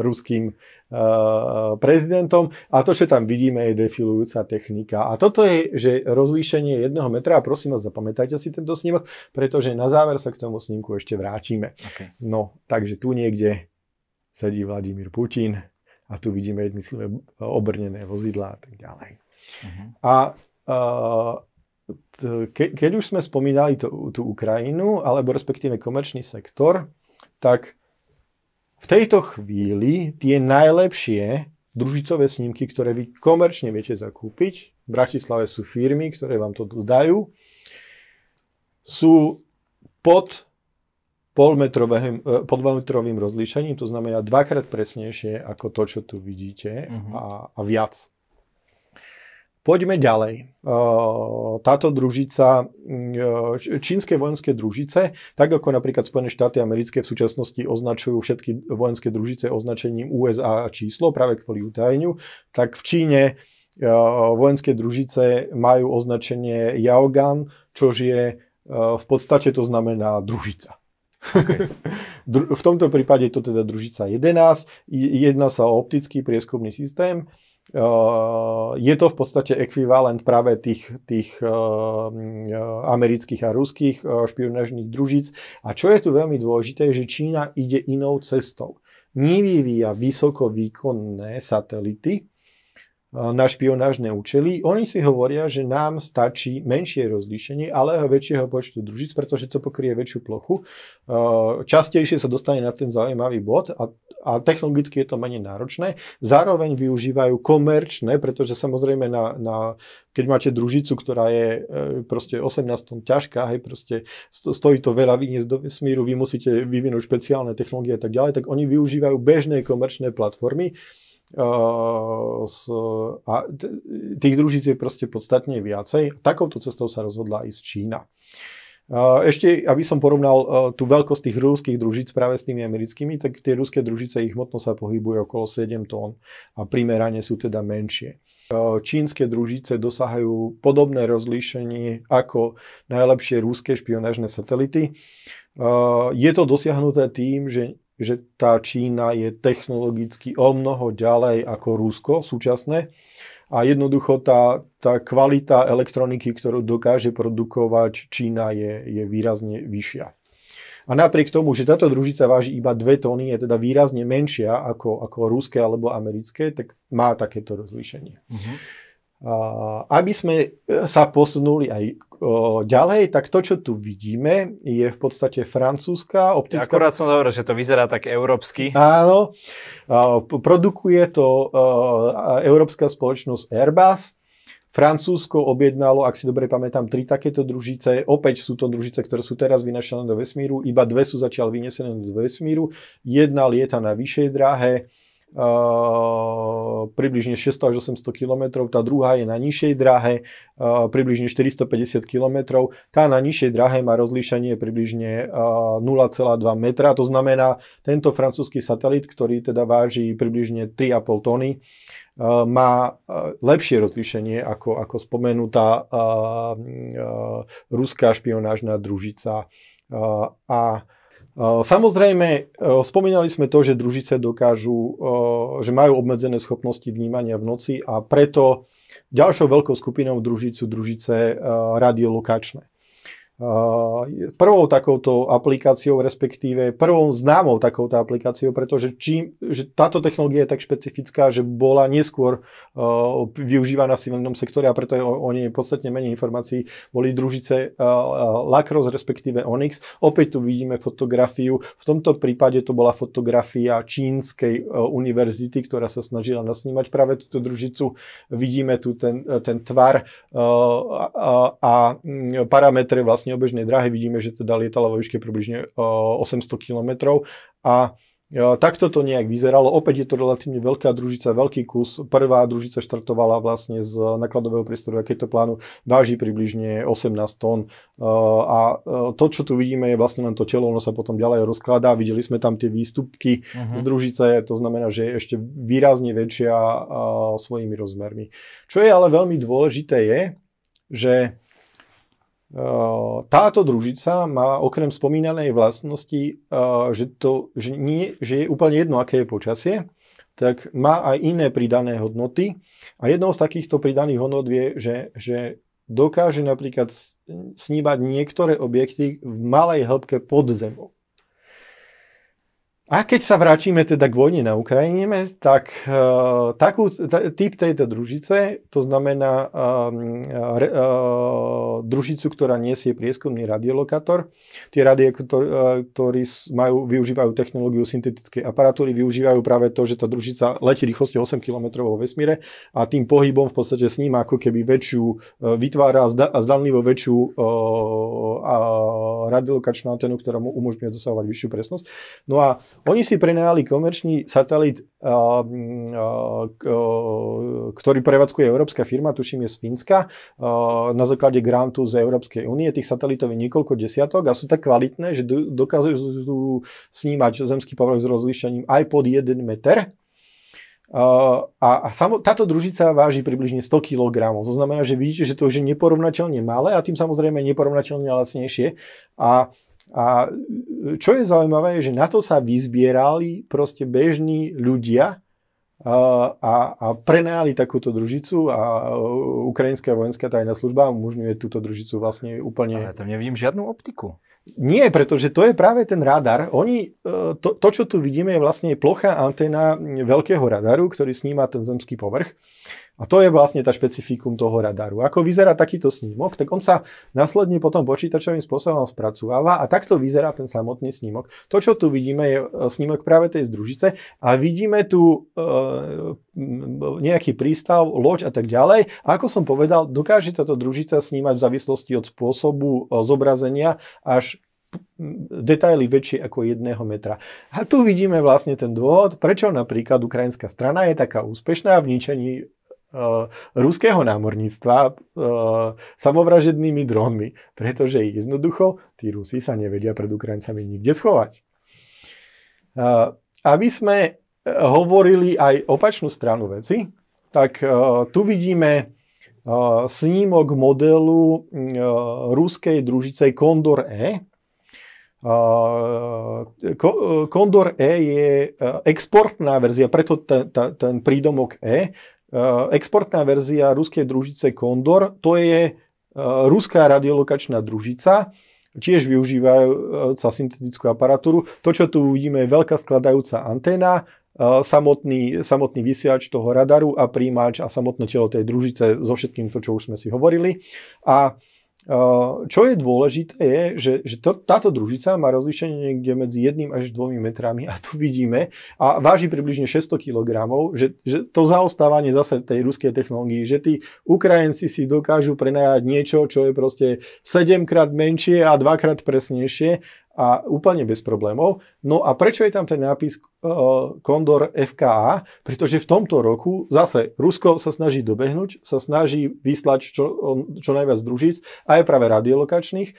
ruským uh, prezidentom. A to, čo tam vidíme, je defilujúca technika. A toto je, že rozlíšenie jedného metra, a prosím vás, zapamätajte si tento snímok, pretože na záver sa k tomu snímku ešte vrátime. Okay. No, takže tu niekde sedí Vladimír Putin a tu vidíme jednotlivé obrnené vozidlá a tak ďalej. Uh-huh. A uh, ke, keď už sme spomínali tú, tú Ukrajinu, alebo respektíve komerčný sektor, tak v tejto chvíli tie najlepšie družicové snímky, ktoré vy komerčne viete zakúpiť, v Bratislave sú firmy, ktoré vám to dodajú, sú pod polmetrovým, e, polmetrovým rozlíšením, to znamená dvakrát presnejšie ako to, čo tu vidíte uh-huh. a, a viac. Poďme ďalej. Táto družica, mm, čínske vojenské družice, tak ako napríklad Spojené štáty americké v súčasnosti označujú všetky vojenské družice označením USA a číslo práve kvôli utajeniu, tak v Číne vojenské družice majú označenie Yaogan, čo je v podstate to znamená družica. Okay. v tomto prípade je to teda družica 11. Jedná sa o optický prieskumný systém Eh, je to v podstate ekvivalent práve tých, tých eh, eh, amerických a ruských špionážnych družíc. A čo je tu veľmi dôležité, že Čína ide inou cestou. Nevyvíja vysoko výkonné satelity, na špionážne účely. Oni si hovoria, že nám stačí menšie rozlíšenie, ale väčšieho počtu družíc, pretože to pokrie väčšiu plochu. Častejšie sa dostane na ten zaujímavý bod a, a technologicky je to menej náročné. Zároveň využívajú komerčné, pretože samozrejme, na, na, keď máte družicu, ktorá je e, proste 18 tón ťažká, hej, proste stojí to veľa vyniesť do vesmíru, vy musíte vyvinúť špeciálne technológie a tak ďalej, tak oni využívajú bežné komerčné platformy, Eh, s, a tých družíc je proste podstatne viacej. Takouto cestou sa rozhodla ísť Čína. Eh, ešte, aby som porovnal eh, tú veľkosť tých rúských družíc práve s tými americkými, tak tie ruské družice, ich hmotnosť sa pohybuje okolo 7 tón a primerane sú teda menšie. Čínske družice dosahajú podobné rozlíšenie ako najlepšie rúske špionážne satelity. Je to dosiahnuté tým, že že tá Čína je technologicky o mnoho ďalej ako Rusko súčasné. A jednoducho tá, tá kvalita elektroniky, ktorú dokáže produkovať Čína, je, je výrazne vyššia. A napriek tomu, že táto družica váži iba 2 tony, je teda výrazne menšia ako, ako ruské alebo americké, tak má takéto rozlíšenie. Uh-huh. Aby sme e, sa posunuli aj ďalej, tak to, čo tu vidíme, je v podstate francúzska optická... Akurát som hovoril, že to vyzerá tak európsky. Áno, produkuje to e, európska spoločnosť Airbus. Francúzsko objednalo, ak si dobre pamätám, tri takéto družice. Opäť sú to družice, ktoré sú teraz vynašané do vesmíru. Iba dve sú zatiaľ vynesené do vesmíru. Jedna lieta na vyššej dráhe Uh, približne 600 až 800 km, tá druhá je na nižšej dráhe, uh, približne 450 km. Tá na nižšej dráhe má rozlíšanie približne uh, 0,2 metra, to znamená, tento francúzsky satelit, ktorý teda váži približne 3,5 tony, má lepšie rozlíšenie ako, ako spomenutá ruská špionážna družica a Eh, samozrejme, eh, spomínali sme to, že družice dokážu, eh, že majú obmedzené schopnosti vnímania v noci a preto ďalšou veľkou skupinou družicu sú družice radiolokačné prvou takouto aplikáciou, respektíve prvou známou takouto aplikáciou, pretože čím, že táto technológia je tak špecifická, že bola neskôr uh, využívaná v civilnom sektore a preto je o, o nej podstatne menej informácií. Boli družice uh, Lacros, respektíve Onyx. Opäť tu vidíme fotografiu. V tomto prípade to bola fotografia čínskej uh, univerzity, ktorá sa snažila nasnímať práve túto družicu. Vidíme tu ten, e, ten tvar uh, a, a parametre vlastne vlastne obežnej dráhe vidíme, že teda lietala vo výške približne 800 e, km a e, Takto to nejak vyzeralo. Opäť je to relatívne veľká družica, veľký kus. Prvá družica štartovala vlastne z nakladového priestoru raketoplánu plánu, váži približne 18 tón. E, a to, čo tu vidíme, je vlastne len to telo, ono sa potom ďalej rozkladá. Videli sme tam tie výstupky uh-huh. z družice, to znamená, že je ešte výrazne väčšia svojimi rozmermi. Čo je ale veľmi dôležité je, že Eh, táto družica má okrem spomínanej vlastnosti, eh, že, to, že, nie, že je úplne jedno, aké je počasie, tak má aj iné pridané hodnoty. A jednou z takýchto pridaných hodnot je, že, že dokáže napríklad snímať niektoré objekty v malej hĺbke pod zemou. A keď sa vrátime teda k vojne na Ukrajine, tak uh, takú, t- typ tejto družice, to znamená uh, re, uh, družicu, ktorá nesie prieskumný radiolokátor, tie radiolokátory majú, využívajú technológiu syntetickej aparatúry, využívajú práve to, že tá družica letí rýchlosťou 8 km vo vesmíre a tým pohybom v podstate sníma ako keby väčšiu, uh, vytvára zda, zdanlivo väčšiu uh, uh, radiolokačnú antenu, ktorá mu umožňuje dosahovať vyššiu presnosť. No a oni si prenajali komerčný satelit, ktorý prevádzkuje európska firma, tuším je z Fínska, na základe grantu z Európskej únie. Tých satelitov je niekoľko desiatok a sú tak kvalitné, že dokážu snímať zemský povrch s rozlíšením aj pod 1 meter. Uh, a, a samo, táto družica váži približne 100 kg. To znamená, že vidíte, že to už je neporovnateľne malé a tým samozrejme neporovnateľne lacnejšie. A uh, a e, čo je zaujímavé, je, že na to sa vyzbierali proste bežní ľudia a, a prenajali takúto družicu a e, ukrajinská vojenská tajná služba umožňuje túto družicu vlastne úplne... Ale tam nevidím žiadnu optiku. Nie, pretože to je práve ten radar. Oni, e, to, to, čo tu vidíme, je vlastne plocha anténa veľkého radaru, ktorý sníma ten zemský povrch. A to je vlastne tá špecifikum toho radaru. Ako vyzerá takýto snímok, tak on sa následne potom počítačovým spôsobom spracováva a takto vyzerá ten samotný snímok. To, čo tu vidíme, je e, snímok práve tej združice a vidíme tu e, nejaký prístav, loď a tak ďalej. A ako som povedal, dokáže táto družica snímať v závislosti od spôsobu e, zobrazenia až detaily väčšie ako jedného metra. A tu vidíme vlastne ten dôvod, prečo napríklad ukrajinská strana je taká úspešná v ničení Eh, ruského námorníctva eh, samovražednými drónmi, pretože jednoducho tí Rusi sa nevedia pred Ukrajincami nikde schovať. Eh, aby sme hovorili aj opačnú stranu veci, tak tu vidíme snímok modelu ruskej družice Kondor E. Kondor E je exportná verzia, preto ten prídomok E, Eh, exportná verzia ruskej družice Kondor, to je eh, ruská radiolokačná družica, tiež využívajúca eh, syntetickú aparatúru. To, čo tu uvidíme, je veľká skladajúca anténa, samotný, samotný vysiač toho radaru a príjimač a samotné telo tej družice so všetkým to, čo už sme si hovorili. A Eh, čo je dôležité je, že, že to, táto družica má rozlíšenie niekde medzi jedným až dvomi metrami a tu vidíme a váži približne 600 kg, že, že to zaostávanie zase tej ruskej technológii, že tí Ukrajinci si dokážu prenajať niečo, čo je proste 7 krát menšie a 2 krát presnejšie a úplne bez problémov. No a prečo je tam ten nápis Kondor eh, FKA? Pretože v tomto roku zase Rusko sa snaží dobehnúť, sa snaží vyslať čo, čo najviac družíc, aj práve radiolokačných, eh,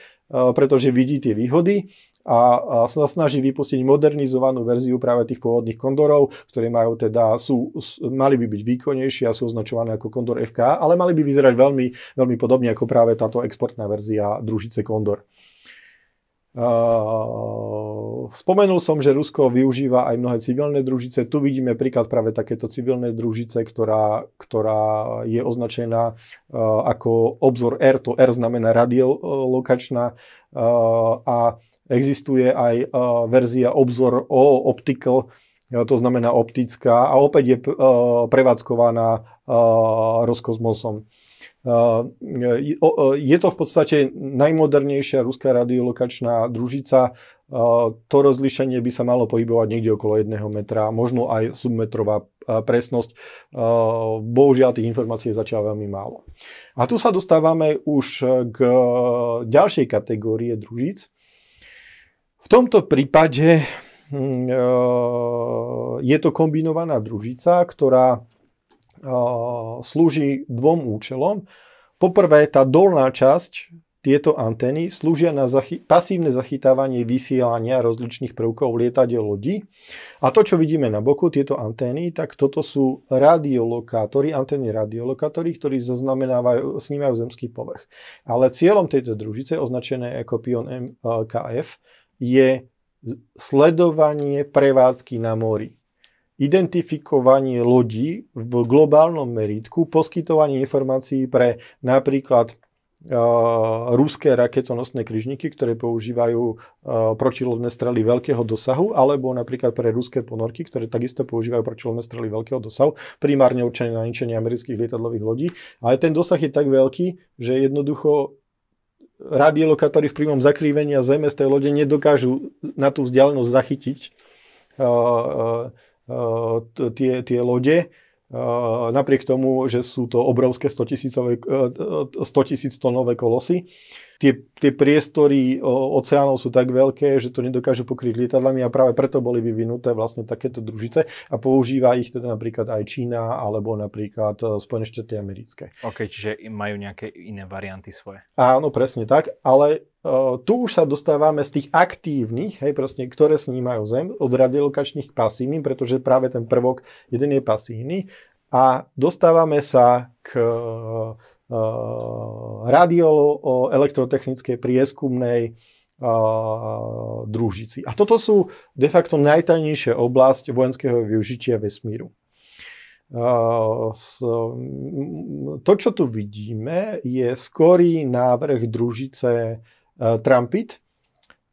pretože vidí tie výhody a, sa snaží vypustiť modernizovanú verziu práve tých pôvodných kondorov, ktoré majú teda, sú, mali by byť výkonnejšie a sú označované ako Kondor FK, ale mali by vyzerať veľmi, veľmi podobne ako práve táto exportná verzia družice Kondor. Eh, spomenul som, že Rusko využíva aj mnohé civilné družice. Tu vidíme príklad práve takéto civilné družice, ktorá, ktorá je označená eh, ako obzor R. To R znamená radiolokačná eh, a existuje aj verzia obzor O, optical, to znamená optická a opäť je prevádzkovaná Roskosmosom. Ehm, je to v podstate najmodernejšia ruská radiolokačná družica. Ehm, to rozlíšenie by sa malo pohybovať niekde okolo 1 metra, možno aj submetrová e, presnosť. Ehm, bohužiaľ, tých informácií je zatiaľ veľmi málo. A tu sa dostávame už e, k e, ďalšej kategórie družíc. V tomto prípade hm, je to kombinovaná družica, ktorá slúži dvom účelom. Poprvé, tá dolná časť, tieto antény slúžia na zachy- pasívne zachytávanie vysielania rozličných prvkov lietadiel lodí. A to, čo vidíme na boku, tieto antény, tak toto sú radiolokátory, antény radiolokátory, ktorí zaznamenávajú, snímajú zemský povrch. Ale cieľom tejto družice, označené ako Pion MKF, je sledovanie prevádzky na mori identifikovanie lodí v globálnom meritku, poskytovanie informácií pre napríklad Uh, ruské raketonosné kryžníky, ktoré používajú uh, protilodné strely veľkého dosahu, alebo napríklad pre ruské ponorky, ktoré takisto používajú protilodné strely veľkého dosahu, primárne určené na ničenie amerických lietadlových lodí. Ale ten dosah je tak veľký, že jednoducho radiolokátory v príjmom zakrívenia zeme z tej lode nedokážu na tú vzdialenosť zachytiť uh, tie, tie lode, napriek tomu, že sú to obrovské 100 tisíc tonové kolosy. Tie, tie priestory oceánov sú tak veľké, že to nedokážu pokryť lietadlami a práve preto boli vyvinuté vlastne takéto družice a používa ich teda napríklad aj Čína alebo napríklad Spojené štáty americké. OK, čiže majú nejaké iné varianty svoje. Áno, presne tak, ale tu už sa dostávame z tých aktívnych, hej, proste, ktoré snímajú zem, od radiolokačných k pasívnym, pretože práve ten prvok, jeden je pasívny. A dostávame sa k uh, radiolo o elektrotechnickej prieskumnej uh, družici. A toto sú de facto najtajnejšia oblasť vojenského využitia vesmíru. s, to, čo tu vidíme, je skorý návrh družice Eh, Trumpit,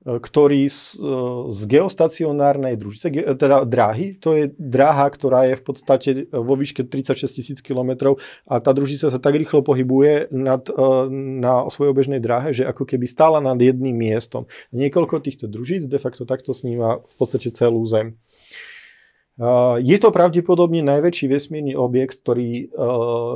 eh, ktorý z, eh, z geostacionárnej družice, ge, teda dráhy, to je dráha, ktorá je v podstate vo výške 36 tisíc km a tá družica sa tak rýchlo pohybuje nad, na bežnej dráhe, že ako keby stála nad jedným miestom. Niekoľko týchto družíc de facto takto sníma v podstate celú Zem. Eh, je to pravdepodobne najväčší vesmírny objekt, ktorý eh,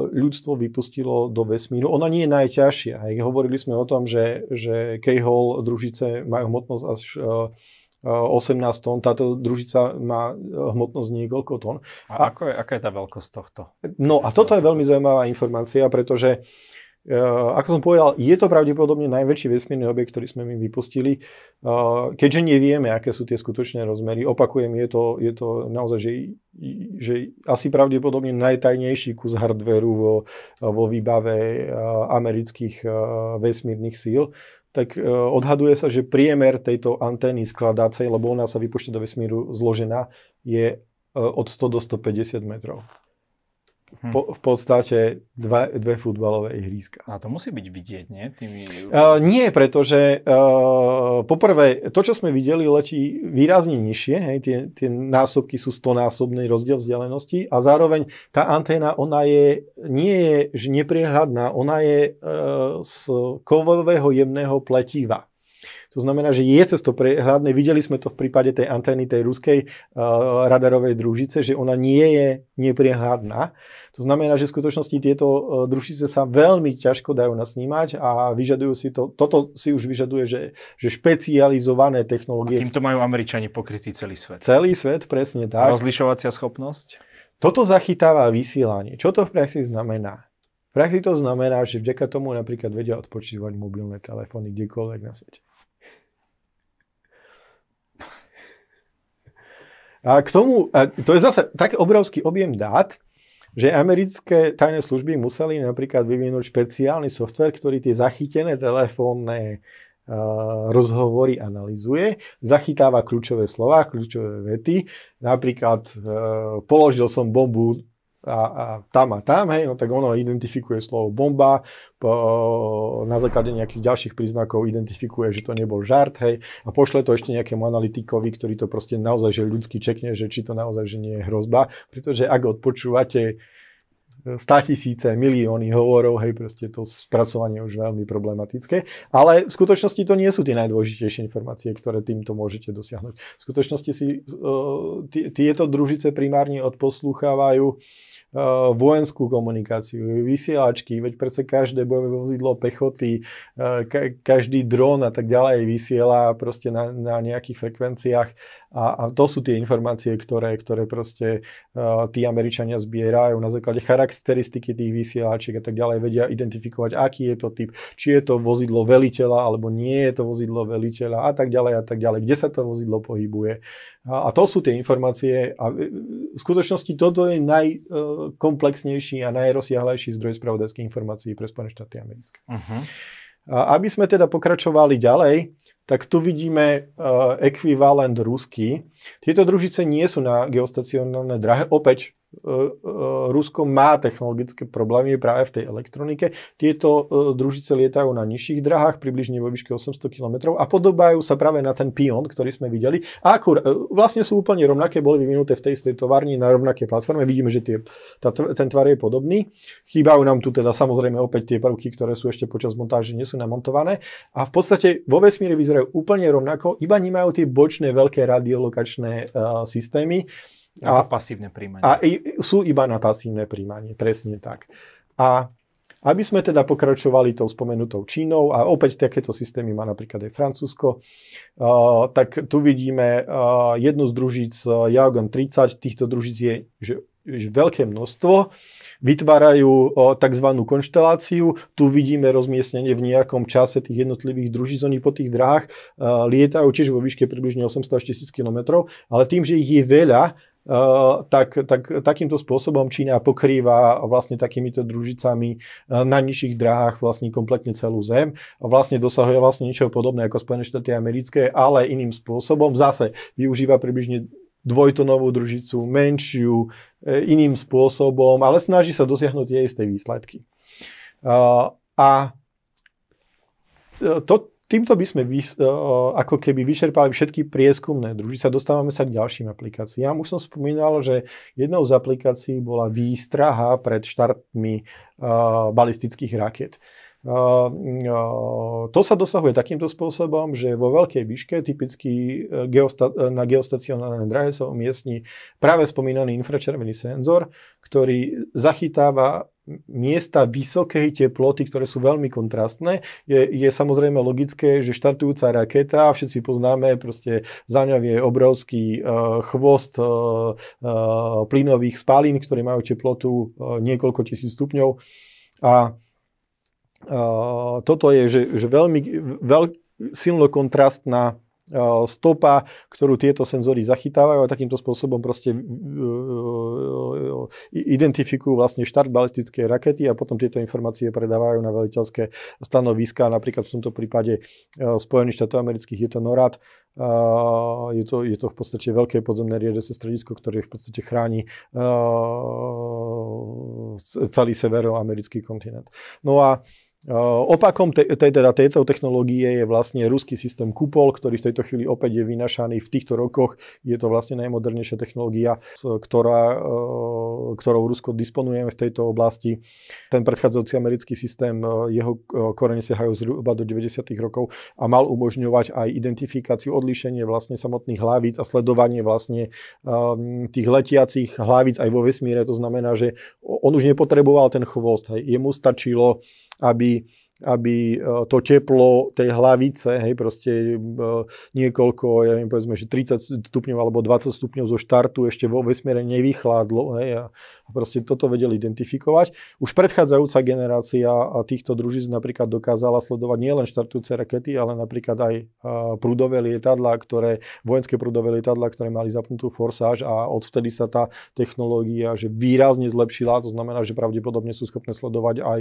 ľudstvo vypustilo do vesmíru. Ona nie je najťažšia. Hovorili sme o tom, že, že K-hole družice majú hmotnosť až 18 eh, tón, táto družica má hmotnosť niekoľko tón. A, a ako je, aká je tá veľkosť tohto? No a toto je veľmi zaujímavá informácia, pretože uh, Eh, ako som povedal, je to pravdepodobne najväčší vesmírny objekt, ktorý sme my vypustili. Eh, keďže nevieme, aké sú tie skutočné rozmery, opakujem, je to, je to naozaj, že, že asi pravdepodobne najtajnejší kus hardveru vo, vo výbave eh, amerických vesmírnych síl tak odhaduje sa, že priemer tejto antény skladácej, lebo ona sa vypúšťa do vesmíru zložená, je od 100 do 150 metrov. Po, v podstate dva, dve futbalové ihriska. A to musí byť vidieť, nie? Tými... Uh, nie, pretože uh, poprvé, to, čo sme videli, letí výrazne nižšie, hej, tie, tie násobky sú stonásobný rozdiel vzdialenosti a zároveň tá anténa, ona je, nie je že nepriehľadná, ona je uh, z kovového jemného pletiva. To znamená, že je to prehľadné. Videli sme to v prípade tej antény, tej ruskej uh, radarovej družice, že ona nie je neprehľadná. To znamená, že v skutočnosti tieto eh, družice sa veľmi ťažko dajú nasnímať a vyžadujú si to, toto si už vyžaduje, že, že špecializované technológie. A týmto majú Američani pokrytý celý svet. Celý svet, presne tak. Rozlišovacia schopnosť? Toto zachytáva vysielanie. Čo to v praxi znamená? V praxi to znamená, že vďaka tomu napríklad vedia odpočívať mobilné telefóny kdekoľvek na svete. A k tomu, a to je zase taký obrovský objem dát, že americké tajné služby museli napríklad vyvinúť špeciálny software, ktorý tie zachytené telefónne e, rozhovory analizuje, zachytáva kľúčové slova, kľúčové vety. Napríklad e, položil som bombu a, a tam a tam, hej, no tak ono identifikuje slovo bomba, po, na základe nejakých ďalších príznakov identifikuje, že to nebol žart, hej, a pošle to ešte nejakému analytikovi, ktorý to proste naozaj, že ľudský čekne, že či to naozaj, že nie je hrozba, pretože ak odpočúvate 100 e, tisíce, milióny hovorov, hej, proste to spracovanie je už veľmi problematické. Ale v skutočnosti to nie sú tie najdôležitejšie informácie, ktoré týmto môžete dosiahnuť. V skutočnosti si uh, tieto družice primárne odposlúchávajú uh, Eh, vojenskú komunikáciu, vysielačky, veď predsa každé bojové vozidlo pechoty, eh, ka- každý dron a tak ďalej vysiela proste na, na nejakých frekvenciách a, a to sú tie informácie, ktoré, ktoré proste uh, tí Američania zbierajú na základe charakteristiky tých vysielačiek a tak ďalej, vedia identifikovať, aký je to typ, či je to vozidlo veliteľa alebo nie je to vozidlo veliteľa a tak ďalej a tak ďalej, kde sa to vozidlo pohybuje. A, a to sú tie informácie a v skutočnosti toto je naj najkomplexnejší a najrozsiahlejší zdroj spravodajských informácií pre Spojené štáty americké. Uh-huh. A aby sme teda pokračovali ďalej, tak tu vidíme uh, ekvivalent ruský. Tieto družice nie sú na geostacionálne drahe. Opäť E, e, Rusko má technologické problémy práve v tej elektronike. Tieto e, družice lietajú na nižších drahách, približne vo výške 800 km a podobajú sa práve na ten pion, ktorý sme videli. A akur, vlastne sú úplne rovnaké, boli vyvinuté v tej istej továrni na rovnaké platforme. Vidíme, že tie, tá, ten tvar je podobný. Chýbajú nám tu teda samozrejme opäť tie prvky, ktoré sú ešte počas montáže, nie sú namontované. A v podstate vo vesmíre vyzerajú úplne rovnako, iba nemajú tie bočné veľké radiolokačné uh, systémy. Na to pasívne príjmanie. A sú iba na pasívne príjmanie, presne tak. A aby sme teda pokračovali tou spomenutou Čínou, a opäť takéto systémy má napríklad aj Francúzsko, uh, tak tu vidíme uh, jednu z družíc uh, Jaogan 30, týchto družíc je že, že veľké množstvo, vytvárajú tzv. konšteláciu, tu vidíme rozmiestnenie v nejakom čase tých jednotlivých družíc, oni po tých dráhach lietajú tiež vo výške približne 800 až 1000 km, ale tým, že ich je veľa, Eh, tak, tak takýmto spôsobom Čína pokrýva vlastne takýmito družicami eh, na nižších dráhach vlastne kompletne celú zem. Vlastne dosahuje vlastne niečo podobné ako Spojené štáty americké, ale iným spôsobom. Zase využíva približne dvojtonovú družicu, menšiu, eh, iným spôsobom, ale snaží sa dosiahnuť tie isté výsledky. A to, Týmto by sme vys- ako keby vyčerpali všetky prieskumné družice a dostávame sa k ďalším aplikáciám. Už som spomínal, že jednou z aplikácií bola výstraha pred štartmi uh, balistických raket. To sa dosahuje takýmto spôsobom, že vo Veľkej výške typicky e, geosta- e, na geostacionárnej drahe sa umiestni práve spomínaný infračervený senzor, ktorý zachytáva miesta vysokej teploty, ktoré sú veľmi kontrastné, je, je samozrejme logické, že štartujúca raketa, všetci poznáme, proste za ňou je obrovský e, chvost e, e, plynových spálin, ktoré majú teplotu e, niekoľko tisíc stupňov a toto je že, že veľmi veľ, silno kontrastná stopa, ktorú tieto senzory zachytávajú a takýmto spôsobom proste identifikujú vlastne štart balistickej rakety a potom tieto informácie predávajú na veliteľské stanoviská. Napríklad v tomto prípade Spojených štátov amerických je to NORAD, je to, je to v podstate veľké podzemné riadece stredisko, ktoré v podstate chráni celý severoamerický kontinent. No a Opakom te, te, teda tejto technológie je vlastne ruský systém Kupol, ktorý v tejto chvíli opäť je vynašaný. V týchto rokoch je to vlastne najmodernejšia technológia, ktorá, ktorou Rusko disponujeme v tejto oblasti. Ten predchádzajúci americký systém, jeho korene siahajú zhruba do 90. rokov a mal umožňovať aj identifikáciu, odlíšenie vlastne samotných hlavíc a sledovanie vlastne tých letiacich hlavíc aj vo vesmíre. To znamená, že on už nepotreboval ten chvost. Jemu stačilo, aby be aby eh, to teplo tej hlavice, hej, proste eh, niekoľko, ja neviem, povedzme, že 30 stupňov alebo 20 stupňov zo štartu ešte vo vesmere nevychládlo, hej, a proste toto vedeli identifikovať. Už predchádzajúca generácia týchto družíc napríklad dokázala sledovať nielen štartujúce rakety, ale napríklad aj eh, prúdové lietadla, ktoré, vojenské prúdové lietadla, ktoré mali zapnutú forsáž a odvtedy sa tá technológia že výrazne zlepšila, to znamená, že pravdepodobne sú schopné sledovať aj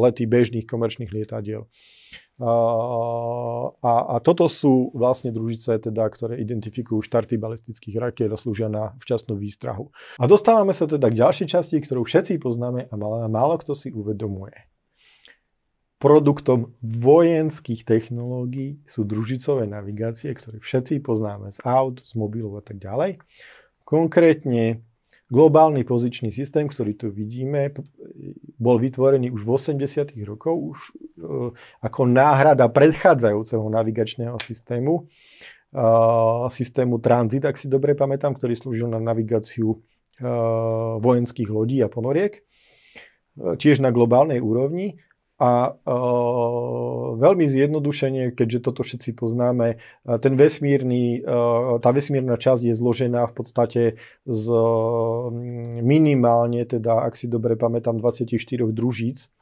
lety bežných komerčných lietadiel. A, a toto sú vlastne družice, teda, ktoré identifikujú štarty balistických rakiet a slúžia na včasnú výstrahu. A dostávame sa teda k ďalšej časti, ktorú všetci poznáme a málo, málo kto si uvedomuje. Produktom vojenských technológií sú družicové navigácie, ktoré všetci poznáme z aut, z mobilov a tak ďalej. Konkrétne globálny pozičný systém, ktorý tu vidíme, bol vytvorený už v 80. rokoch už eh, ako náhrada predchádzajúceho navigačného systému, eh, systému Transit, ak si dobre pamätám, ktorý slúžil na navigáciu eh, vojenských lodí a ponoriek, tiež na globálnej úrovni a e, veľmi zjednodušene, keďže toto všetci poznáme, e, ten vesmírny, e, tá vesmírna časť je zložená v podstate z e, minimálne, teda ak si dobre pamätám, 24 družíc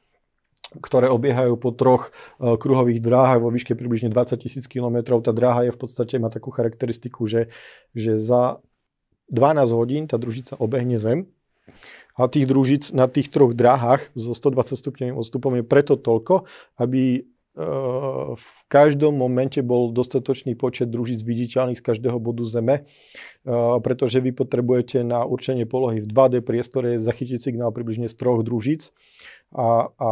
ktoré obiehajú po troch uh, kruhových dráhach vo výške približne 20 tisíc km. Tá dráha je v podstate, má takú charakteristiku, že, že za 12 hodín tá družica obehne Zem. A tých družic na tých troch dráhach so 120 stupňovým odstupom je preto toľko, aby e, v každom momente bol dostatočný počet družíc viditeľných z každého bodu Zeme, e, pretože vy potrebujete na určenie polohy v 2D priestore zachytiť signál približne z troch družíc a, a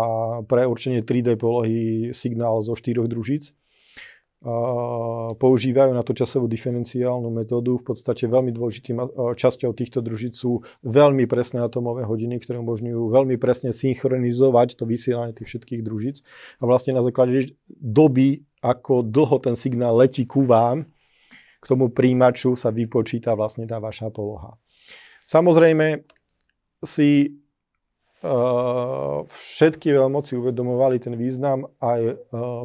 pre určenie 3D polohy signál zo štyroch družíc používajú na to časovú diferenciálnu metódu. V podstate veľmi dôležitým časťou týchto družíc sú veľmi presné atomové hodiny, ktoré umožňujú veľmi presne synchronizovať to vysielanie tých všetkých družíc. A vlastne na základe doby, ako dlho ten signál letí ku vám, k tomu príjimaču sa vypočíta vlastne tá vaša poloha. Samozrejme si Eh, všetky veľmoci uvedomovali ten význam, aj eh,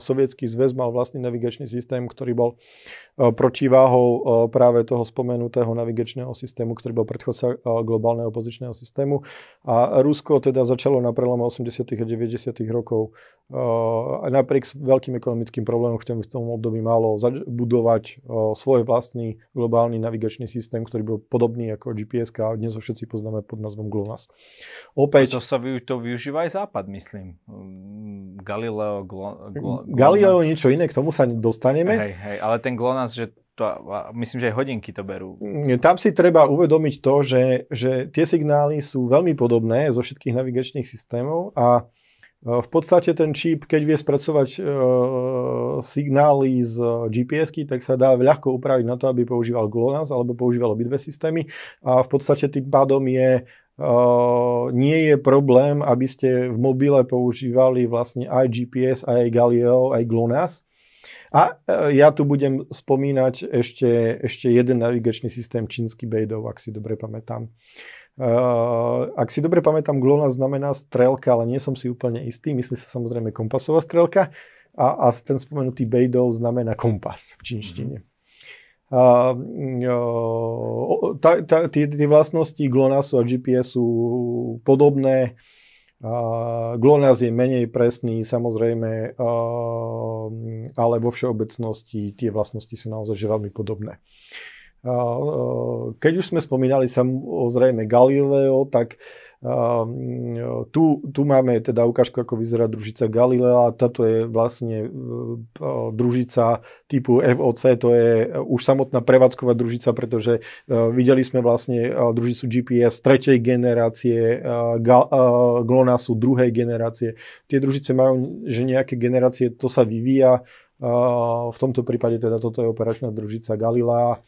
sovietský zväz mal vlastný navigačný systém, ktorý bol eh, protiváhou práve toho spomenutého navigačného systému, ktorý bol predchodca globálneho pozičného systému. A Rusko teda začalo na prelome 80. a 90. rokov Uh, napriek veľkým ekonomickým problémom, ktorým v tom období malo zač- budovať uh, svoj vlastný globálny navigačný systém, ktorý bol podobný ako GPS a dnes ho všetci poznáme pod názvom GLONASS. Opäť... to sa vy, to využíva aj Západ, myslím. Mm, Galileo, glo, glo, glo, mm, Galileo niečo iné, k tomu sa dostaneme. Hej, hej, ale ten GLONASS, že to, myslím, že aj hodinky to berú. Mm, tam si treba uvedomiť to, že, že tie signály sú veľmi podobné zo všetkých navigačných systémov a Eh, v podstate ten číp, keď vie spracovať e, signály z eh, gps tak sa dá ľahko upraviť na to, aby používal GLONASS alebo používal obidve systémy a v podstate tým pádom je e, nie je problém, aby ste v mobile používali vlastne aj GPS, aj Galileo, aj GLONASS. A e, ja tu budem spomínať ešte, ešte jeden navigačný systém čínsky Beidou, ak si dobre pamätám. E, ak si dobre pamätám, glona znamená strelka, ale nie som si úplne istý. Myslí sa samozrejme kompasová strelka a, a ten spomenutý bejdov znamená kompas v čínštine. Mm-hmm. Uh, o, ta, tí vlastnosti GLONASSu a GPS sú podobné. Uh, GLONASS je menej presný, samozrejme, uh, ale vo všeobecnosti tie vlastnosti sú naozaj že veľmi podobné. Keď už sme spomínali samozrejme Galileo, tak tu, tu máme teda ukážku, ako vyzerá družica Galilea. Táto je vlastne e, družica typu FOC, to je už samotná prevádzková družica, pretože e, videli sme vlastne e, družicu GPS tretej generácie, GLONASu druhej generácie. Tie družice majú že nejaké generácie, to sa vyvíja. V tomto prípade teda toto je operačná družica Galilea.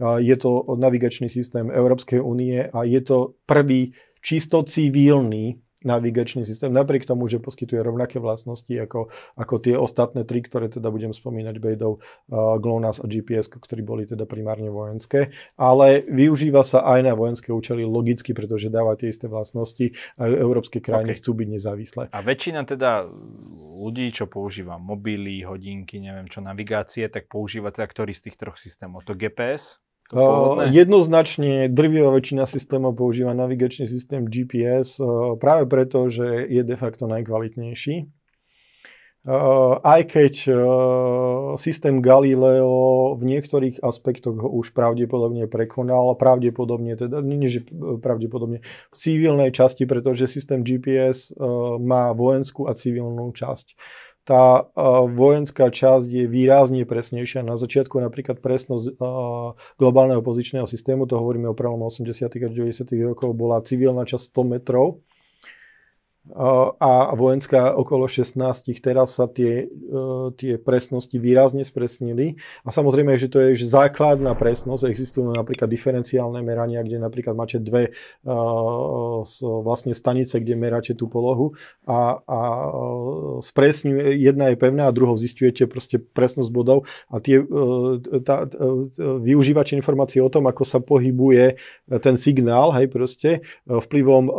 Je to navigačný systém Európskej únie a je to prvý čisto civilný navigačný systém, napriek tomu, že poskytuje rovnaké vlastnosti ako, ako tie ostatné tri, ktoré teda budem spomínať, Bejdov, uh, GLONASS a GPS, ktorí boli teda primárne vojenské, ale využíva sa aj na vojenské účely logicky, pretože dáva tie isté vlastnosti a európske krajiny okay. chcú byť nezávislé. A väčšina teda ľudí, čo používa mobily, hodinky, neviem čo, navigácie, tak používa teda ktorý z tých troch systémov? To GPS? Uh, jednoznačne drvivá väčšina systémov používa navigačný systém GPS uh, eh, práve preto, že je de facto najkvalitnejší. Uh, aj keď systém Galileo v niektorých aspektoch ho už pravdepodobne prekonal, pravdepodobne teda, nie, že pravdepodobne, v civilnej časti, pretože systém GPS má vojenskú a civilnú časť tá vojenská časť je výrazne presnejšia. Na začiatku napríklad presnosť globálneho pozičného systému, to hovoríme o prelom 80. a 90. rokov, bola civilná časť 100 metrov a vojenská okolo 16. Teraz sa tie, e, tie presnosti výrazne spresnili. A samozrejme, že to je že základná presnosť. Existujú napríklad diferenciálne merania, kde napríklad máte dve e, vlastne stanice, kde meráte tú polohu a, a e, spresňuje, jedna je pevná a druhou zistujete proste presnosť bodov a tie, tá, využívate informácie o tom, ako sa pohybuje ten signál, hej, proste vplyvom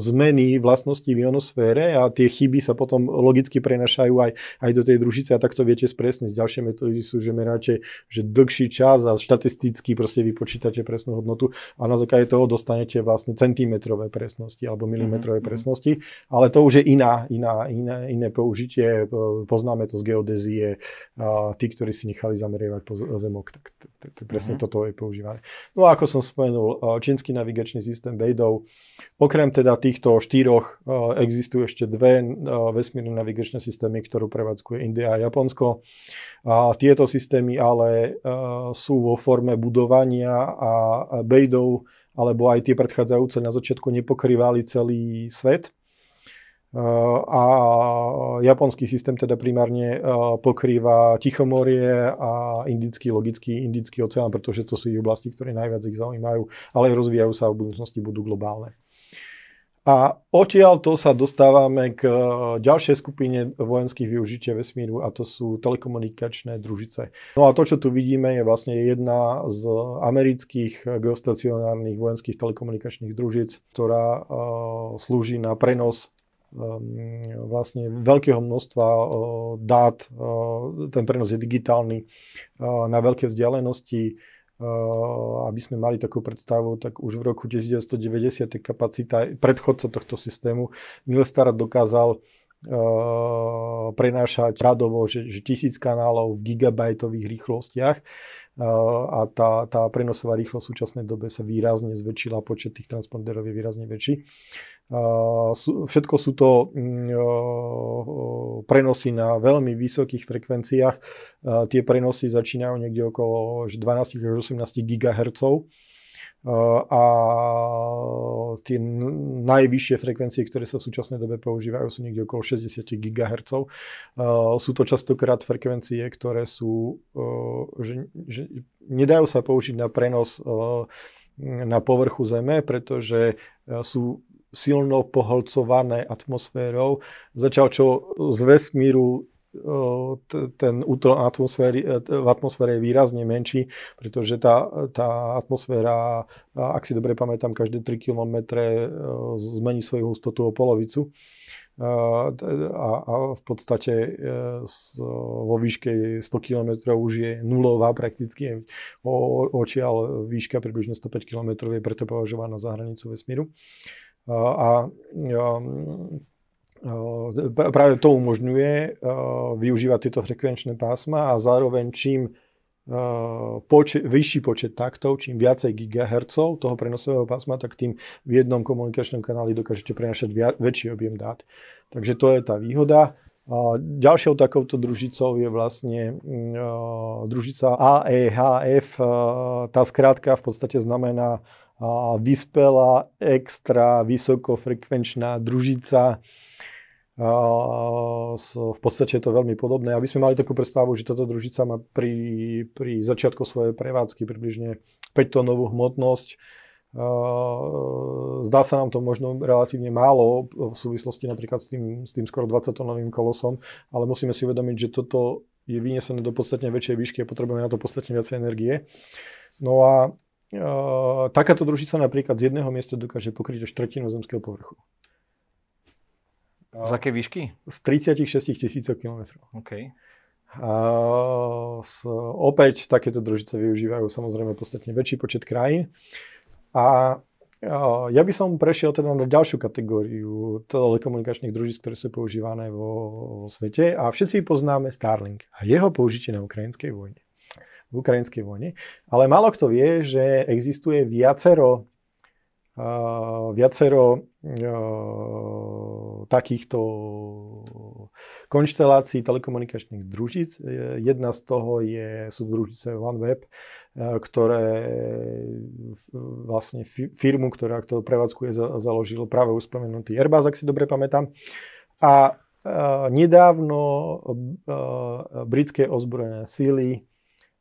zmeny zmeny vlastností v ionosfére a tie chyby sa potom logicky prenašajú aj, aj do tej družice a tak to viete spresniť. Ďalšie metódy sú, že meráte že dlhší čas a štatisticky proste vypočítate presnú hodnotu a na základe toho dostanete vlastne centimetrové presnosti alebo mhm, milimetrové mm-hmm. presnosti, ale to už je iná, iná, iná, iné použitie. Poznáme to z geodezie, a tí, ktorí si nechali zameriavať po zemok, tak presne mhm. toto je používané. No a ako som spomenul, eh, čínsky navigačný systém Beidou, okrem teda týchto štyroch eh, existujú ešte dve eh, vesmírne navigačné systémy, ktorú prevádzkuje India a Japonsko. A tieto systémy ale eh, sú vo forme budovania a bejdov, alebo aj tie predchádzajúce na začiatku nepokrývali celý svet. A japonský systém teda primárne pokrýva Tichomorie a indický, logický indický oceán, pretože to sú oblasti, ktoré najviac ich zaujímajú, ale rozvíjajú sa a v budúcnosti budú globálne. A odtiaľ to sa dostávame k e, ďalšej skupine vojenských využitia vesmíru a to sú telekomunikačné družice. No a to, čo tu vidíme, je vlastne jedna z amerických geostacionárnych vojenských telekomunikačných družic, ktorá e, slúži na prenos e, vlastne veľkého množstva dát, ten prenos je digitálny, na veľké vzdialenosti Eh, aby sme mali takú predstavu, tak už v roku 1990 kapacita predchodca tohto systému Milstar dokázal eh, prenášať radovo, že, že tisíc kanálov v gigabajtových rýchlostiach a tá, tá prenosová rýchlosť v súčasnej dobe sa výrazne zväčšila, počet tých transponderov je výrazne väčší. Všetko sú to mm, prenosy na veľmi vysokých frekvenciách. Tie prenosy začínajú niekde okolo 12 až 18 GHz a tie najvyššie frekvencie, ktoré sa v súčasnej dobe používajú, sú niekde okolo 60 GHz. Sú to častokrát frekvencie, ktoré sú, že, že nedajú sa použiť na prenos na povrchu Zeme, pretože sú silno poholcované atmosférou, začal čo z vesmíru ten útl atmosféry, e, v atmosfére je výrazne menší, pretože tá, tá atmosféra, ak si dobre pamätám, každé 3 km e, zmení svoju hustotu o polovicu a, a v podstate z, e, vo výške 100 km už je nulová prakticky. O, očiaľ výška približne 105 km je preto považovaná za hranicu vesmíru. A, a, a práve to umožňuje využívať tieto frekvenčné pásma a zároveň čím počet, vyšší počet taktov, čím viacej gigahercov toho prenosového pásma, tak tým v jednom komunikačnom kanáli dokážete prenašať väčší objem dát. Takže to je tá výhoda. ďalšou takouto družicou je vlastne mm, družica AEHF. tá skrátka v podstate znamená vyspelá extra vysokofrekvenčná družica. V podstate je to veľmi podobné. Aby sme mali takú predstavu, že táto družica má pri, pri začiatku svojej prevádzky približne 5-tónovú hmotnosť. Zdá sa nám to možno relatívne málo v súvislosti napríklad s tým, s tým skoro 20-tónovým kolosom, ale musíme si uvedomiť, že toto je vynesené do podstatne väčšej výšky a potrebujeme na to podstatne viacej energie. No a takáto družica napríklad z jedného miesta dokáže pokryť až tretinu zemského povrchu. Z aké výšky? Z 36 tisícov kilometrov. Okay. A s, opäť takéto družice využívajú samozrejme podstatne väčší počet krajín. A, a ja by som prešiel teda na ďalšiu kategóriu telekomunikačných družíc, ktoré sú používané vo, vo svete. A všetci poznáme Starlink a jeho použitie na ukrajinskej vojne v ukrajinskej vojne. Ale málo kto vie, že existuje viacero, uh, viacero uh, takýchto konštelácií telekomunikačných družíc. E, jedna z toho je, sú družice OneWeb, e, ktoré vlastne firmu, ktorá to prevádzkuje, založil práve uspomenutý Airbus, ak si dobre pamätám. A e, nedávno britské ozbrojené síly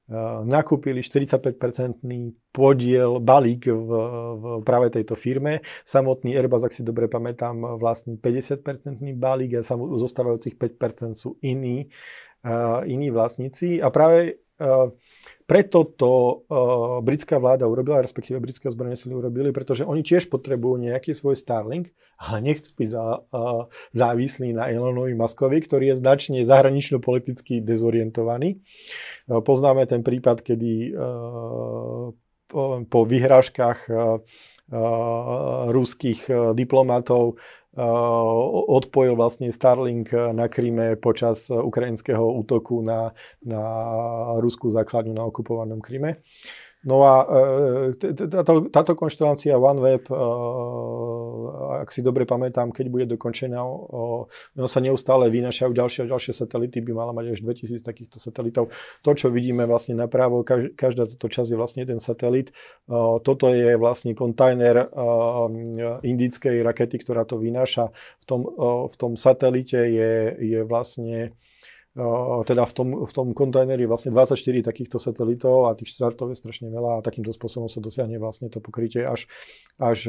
Eh, nakúpili 45-percentný podiel balík v, v práve tejto firme. Samotný Airbus, ak si dobre pamätám, vlastní 50-percentný balík a zostávajúcich 5% sú iní, uh, iní vlastníci. A práve Eh, preto to eh, britská vláda urobila, respektíve britské zbranie sily urobili, pretože oni tiež potrebujú nejaký svoj Starlink, ale nechcú byť za, eh, závislí na Elonovi Maskovi, ktorý je značne zahranično-politicky dezorientovaný. Poznáme ten prípad, kedy po vyhrážkach ruských diplomatov odpojil vlastne Starlink eh, na Kríme počas eh, ukrajinského útoku na, na ruskú základňu na okupovanom Uh, No a e, e, táto, konštelácia OneWeb, e, ak si dobre pamätám, keď bude dokončená, ono sa neustále vynašajú ďalšie a ďalšie satelity, by mala mať až 2000 takýchto satelitov. To, čo vidíme vlastne napravo, každá táto časť je vlastne jeden satelit. Toto je vlastne kontajner indickej rakety, ktorá to vynáša. V tom, v tom satelite je, je vlastne No, teda v tom, v tom kontajneri vlastne 24 takýchto satelitov a tých štartov je strašne veľa a takýmto spôsobom sa dosiahne vlastne to pokrytie až, až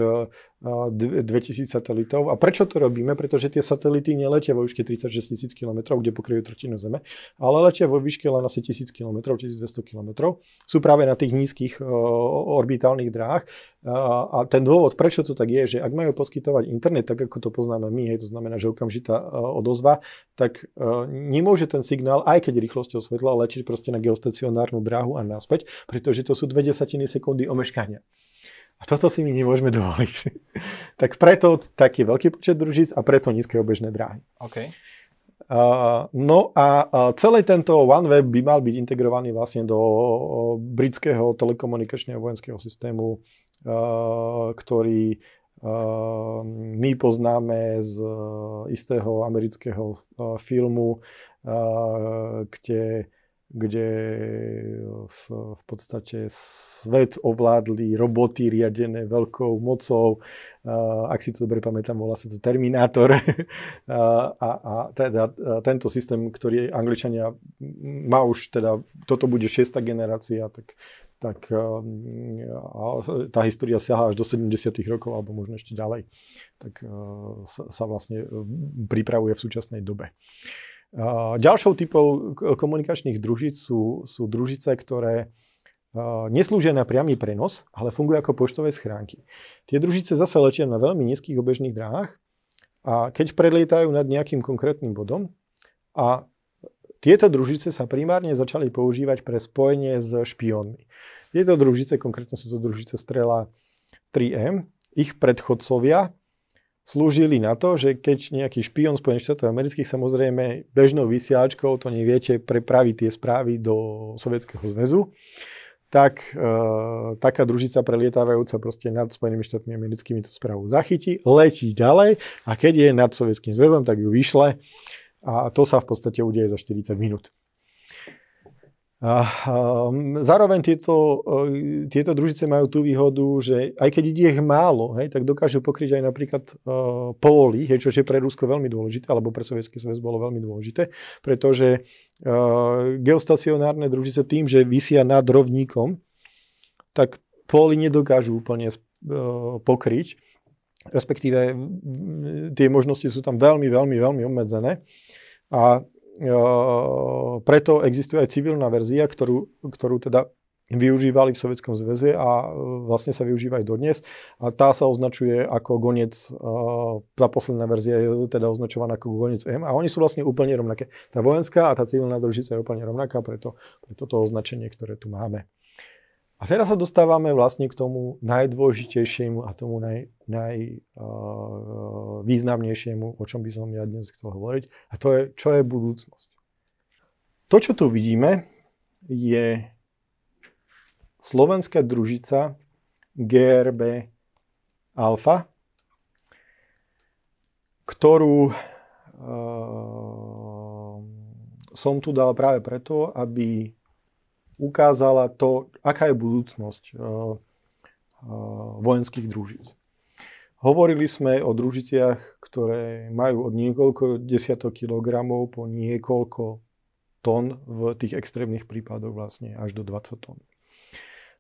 2000 e, satelitov. A prečo to robíme? Pretože tie satelity neletia vo výške 36 tisíc km, kde pokryjú tretinu Zeme, ale letia vo výške len asi 1000 km, 1200 km. Sú práve na tých nízkych e, orbitálnych dráh. E, a ten dôvod, prečo to tak je, že ak majú poskytovať internet, tak ako to poznáme my, hej, to znamená, že okamžitá odozva, tak nemôže ten ten signál, aj keď rýchlosťou svetla, lečiť proste na geostacionárnu dráhu a naspäť, pretože to sú dve desatiny sekundy omeškania. A toto si my nemôžeme dovoliť. tak preto taký veľký počet družíc a preto nízke obežné dráhy. Okay. Uh, no a uh, celý tento OneWeb by mal byť integrovaný vlastne do uh, britského telekomunikačného vojenského systému, ktorý my poznáme z istého amerického filmu kde, kde v podstate svet ovládli roboty riadené veľkou mocou. Ak si to dobre pamätám, volá sa to Terminátor. A, a teda tento systém, ktorý Angličania má už, teda toto bude šiesta generácia, tak tak a tá história siaha až do 70. rokov alebo možno ešte ďalej, tak sa, sa vlastne pripravuje v súčasnej dobe. Uh, Ďalšou typou komunikačných družíc sú, sú družice, ktoré neslúžia na priamy prenos, ale fungujú ako poštové schránky. Tie družice zase letia na veľmi nízkych obežných dráhach a keď prelietajú nad nejakým konkrétnym bodom a tieto družice sa primárne začali používať pre spojenie s špiónmi. Tieto družice, konkrétne sú to družice strela 3M, ich predchodcovia slúžili na to, že keď nejaký špion Spojených štátov amerických, samozrejme bežnou vysiačkou, to neviete, prepraviť tie správy do Sovietskeho zväzu, tak e, taká družica prelietávajúca proste nad Spojenými štátmi americkými tú správu zachytí, letí ďalej a keď je nad Sovietským zväzom, tak ju vyšle a to sa v podstate udeje za 40 minút. A, um, zároveň tieto, e, tieto družice majú tú výhodu, že aj keď ide ich málo, hej, tak dokážu pokryť aj napríklad uh, hej, čo je pre Rusko veľmi dôležité, alebo pre Sovjetský zväz bolo veľmi dôležité, pretože e, geostacionárne družice tým, že vysia nad rovníkom, tak poli nedokážu úplne pokryť, respektíve tie možnosti sú tam veľmi, veľmi, veľmi obmedzené. A Ehm, preto existuje aj civilná verzia, ktorú, ktorú teda využívali v Sovjetskom zväze a e, vlastne sa využíva aj dodnes. A tá sa označuje ako gonec, e, tá posledná verzia je teda označovaná ako gonec M a oni sú vlastne úplne rovnaké. Tá vojenská a tá civilná družica je úplne rovnaká, preto, preto to označenie, ktoré tu máme. A teraz sa dostávame vlastne k tomu najdôležitejšiemu a tomu najvýznamnejšiemu, naj, uh, o čom by som ja dnes chcel hovoriť, a to je, čo je budúcnosť. To, čo tu vidíme, je slovenská družica GRB Alfa, ktorú uh, som tu dal práve preto, aby ukázala to, aká je budúcnosť e, e, vojenských družíc. Hovorili sme o družiciach, ktoré majú od niekoľko desiatok kilogramov po niekoľko tón v tých extrémnych prípadoch vlastne až do 20 tón.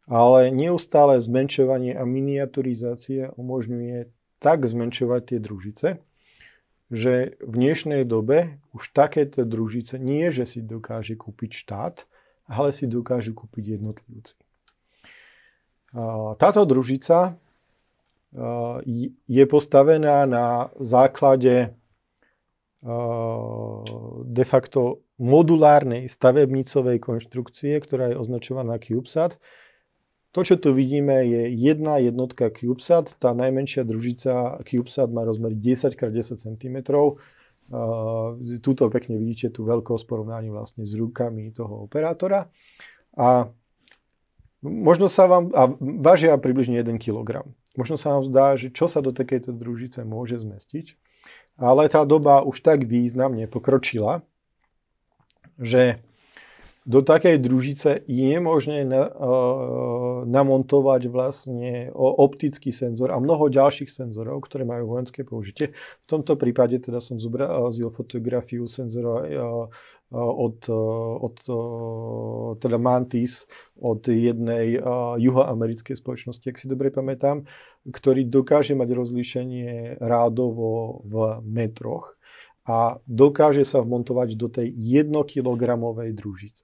Ale neustále zmenšovanie a miniaturizácia umožňuje tak zmenšovať tie družice, že v dnešnej dobe už takéto družice nie, že si dokáže kúpiť štát, ale si dokážu kúpiť jednotlivci. Táto družica je postavená na základe de facto modulárnej stavebnicovej konštrukcie, ktorá je označovaná CubeSat. To, čo tu vidíme, je jedna jednotka CubeSat. Tá najmenšia družica CubeSat má rozmer 10x10 cm. Uh, tuto pekne vidíte tú veľkosť porovnaní vlastne s rukami toho operátora. A možno sa vám, a vážia približne 1 kg. Možno sa vám zdá, že čo sa do takejto družice môže zmestiť, ale tá doba už tak významne pokročila, že do takej družice je možné na, uh, namontovať vlastne optický senzor a mnoho ďalších senzorov, ktoré majú vojenské použitie. V tomto prípade teda som zobrazil fotografiu senzora uh, od, od teda Mantis, od jednej juhoamerickej spoločnosti, ak si dobre pamätám, ktorý dokáže mať rozlíšenie rádovo v metroch a dokáže sa vmontovať do tej 1 kg družice.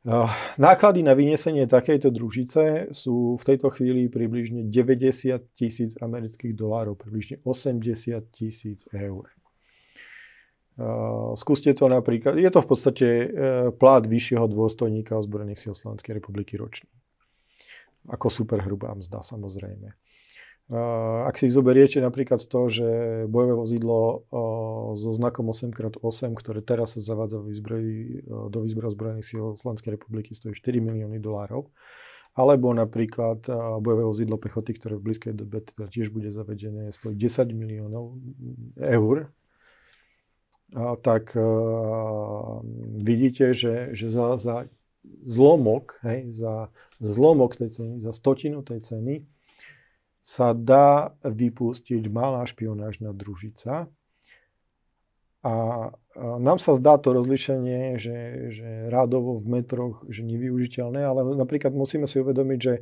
Eh, náklady na vyniesenie takejto družice sú v tejto chvíli približne 90 tisíc amerických dolárov, približne 80 tisíc eur. Eh, skúste to napríklad, je to v podstate eh, plát vyššieho dôstojníka ozbrojených síl Slovenskej republiky ročný. Ako superhrubá mzda samozrejme. Ak si zoberiete napríklad to, že bojové vozidlo so znakom 8x8, ktoré teraz sa zavádza výzbroj, do výzbroja zbrojených síl Slovenskej republiky, stojí 4 milióny dolárov, alebo napríklad bojové vozidlo pechoty, ktoré v blízkej dobe teda tiež bude zavedené, stojí 10 miliónov eur, tak vidíte, že, že za, za zlomok, hej, za zlomok tej ceny, za stotinu tej ceny, sa dá vypustiť malá špionážna družica. A nám sa zdá to rozlišenie, že, že rádovo v metroch, že nevyužiteľné, ale napríklad musíme si uvedomiť, že,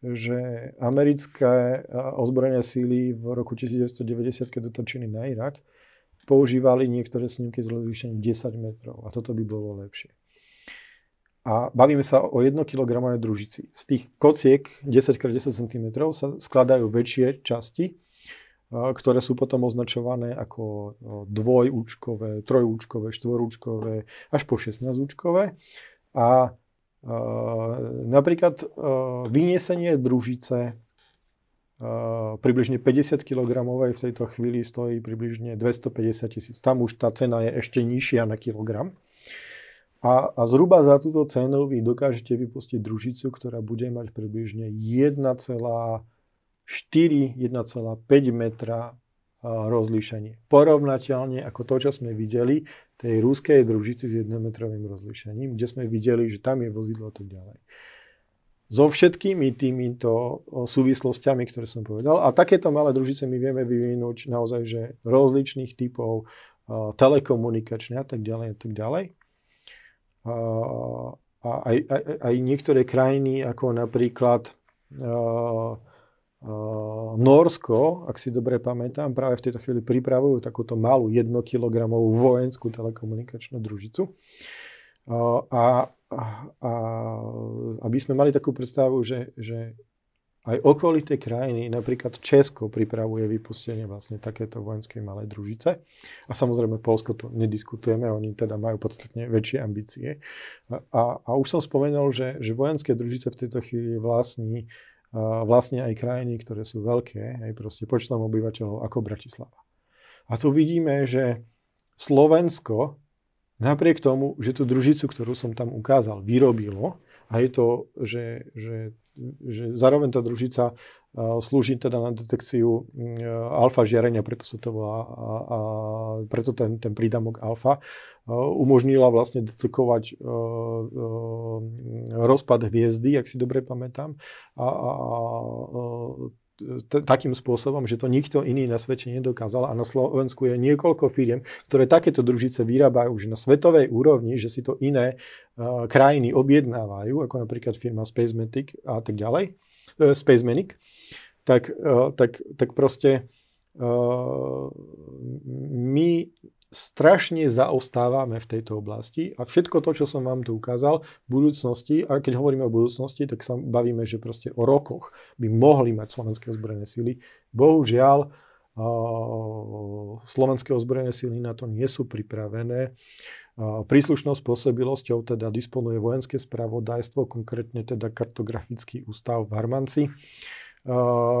že americké ozbrojené síly v roku 1990, keď dotočili na Irak, používali niektoré snímky s rozlišením 10 metrov a toto by bolo lepšie. A bavíme sa o 1 kg družici. Z tých kociek 10x10 cm sa skladajú väčšie časti, e, ktoré sú potom označované ako e, dvojúčkové, trojúčkové, štvorúčkové, až po 16-účkové. A e, napríklad e, vyniesenie družice e, približne 50 kg v tejto chvíli stojí približne 250 tisíc. Tam už tá cena je ešte nižšia na kilogram. A, a zhruba za túto cenu vy dokážete vypustiť družicu, ktorá bude mať približne 1,4-1,5 metra rozlíšenie. Porovnateľne ako to, čo sme videli, tej ruskej družici s jednometrovým rozlíšením, kde sme videli, že tam je vozidlo a tak ďalej. So všetkými týmito súvislostiami, ktoré som povedal. A takéto malé družice my vieme vyvinúť naozaj, že rozličných typov telekomunikačné a tak ďalej a tak ďalej a aj, aj, aj niektoré krajiny, ako napríklad a, a, Norsko, ak si dobre pamätám, práve v tejto chvíli pripravujú takúto malú jednokilogramovú vojenskú telekomunikačnú družicu. a, a, a aby sme mali takú predstavu, že, že aj okolité krajiny, napríklad Česko pripravuje vypustenie vlastne takéto vojenskej malej družice. A samozrejme Polsko to nediskutujeme, oni teda majú podstatne väčšie ambície. A, a už som spomenul, že, že vojenské družice v tejto chvíli vlastní vlastne aj krajiny, ktoré sú veľké, aj proste počtom obyvateľov ako Bratislava. A tu vidíme, že Slovensko napriek tomu, že tú družicu, ktorú som tam ukázal, vyrobilo, a je to, že, že že zároveň tá družica e, slúži teda na detekciu mm, e, alfa žiarenia, preto sa to volá, a, a preto ten, ten prídamok alfa e, umožnila vlastne detekovať rozpad hviezdy, ak si dobre pamätám, a, a, a t- takým spôsobom, že to nikto iný na svete nedokázal a na Slovensku je niekoľko firiem, ktoré takéto družice vyrábajú už na svetovej úrovni, že si to iné uh, krajiny objednávajú, ako napríklad firma Spacematic a tak ďalej, uh, Spacemanic, tak, uh, tak, tak proste uh, my strašne zaostávame v tejto oblasti a všetko to, čo som vám tu ukázal, v budúcnosti, a keď hovoríme o budúcnosti, tak sa bavíme, že proste o rokoch by mohli mať slovenské ozbrojené síly. Bohužiaľ, slovenské ozbrojené síly na to nie sú pripravené. Príslušnou spôsobilosťou teda disponuje vojenské spravodajstvo, konkrétne teda kartografický ústav v Harmanci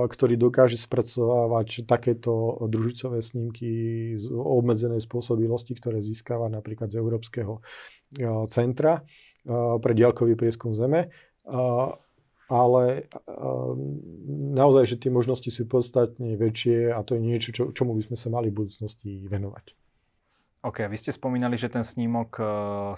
ktorý dokáže spracovávať takéto družicové snímky z obmedzenej spôsobilosti, ktoré získava napríklad z Európskeho centra pre diaľkový prieskum Zeme. Ale naozaj, že tie možnosti sú podstatne väčšie a to je niečo, čo, čomu by sme sa mali v budúcnosti venovať. OK, vy ste spomínali, že ten snímok e,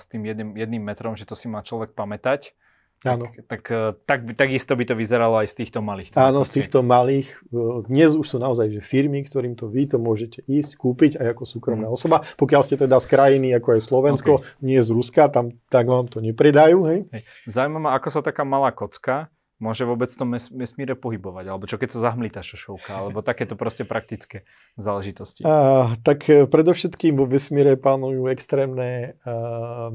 s tým jedným, jedným metrom, že to si má človek pamätať. Áno. Tak, eh, tak, tak, takisto by to vyzeralo aj z týchto malých. Tým, Áno, z týchto malých. Eh, dnes už sú naozaj že firmy, ktorým to vy to môžete ísť, kúpiť aj ako súkromná mm. osoba. Pokiaľ ste teda z krajiny, ako je Slovensko, okay. nie z Ruska, tam tak vám to nepredajú. Hej? Hej. Zaujímavé, ako sa taká malá kocka môže vôbec v tom vesmíre pohybovať? Alebo čo keď sa tá šošovka? Alebo takéto proste praktické záležitosti? Uh, tak e, predovšetkým vo vesmíre panujú extrémne uh,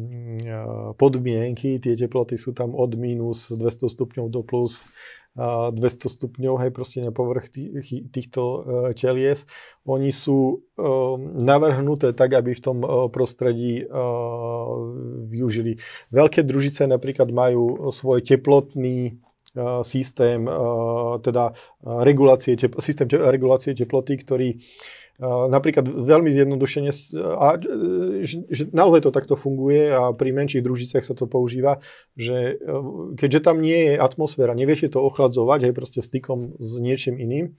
podmienky. Tie teploty sú tam od minus 200 stupňov do plus 200 stupňov, hej, proste na povrch tých, týchto telies. Oni sú uh, navrhnuté tak, aby v tom uh, prostredí uh, využili. Veľké družice napríklad majú svoj teplotný Eh, systém, eh, teda eh, regulácie, systém regulácie teploty, ktorý napríklad veľmi zjednodušene a že naozaj to takto funguje a pri menších družicách sa to používa, že keďže tam nie je atmosféra, neviete to ochladzovať aj proste stykom s niečím iným,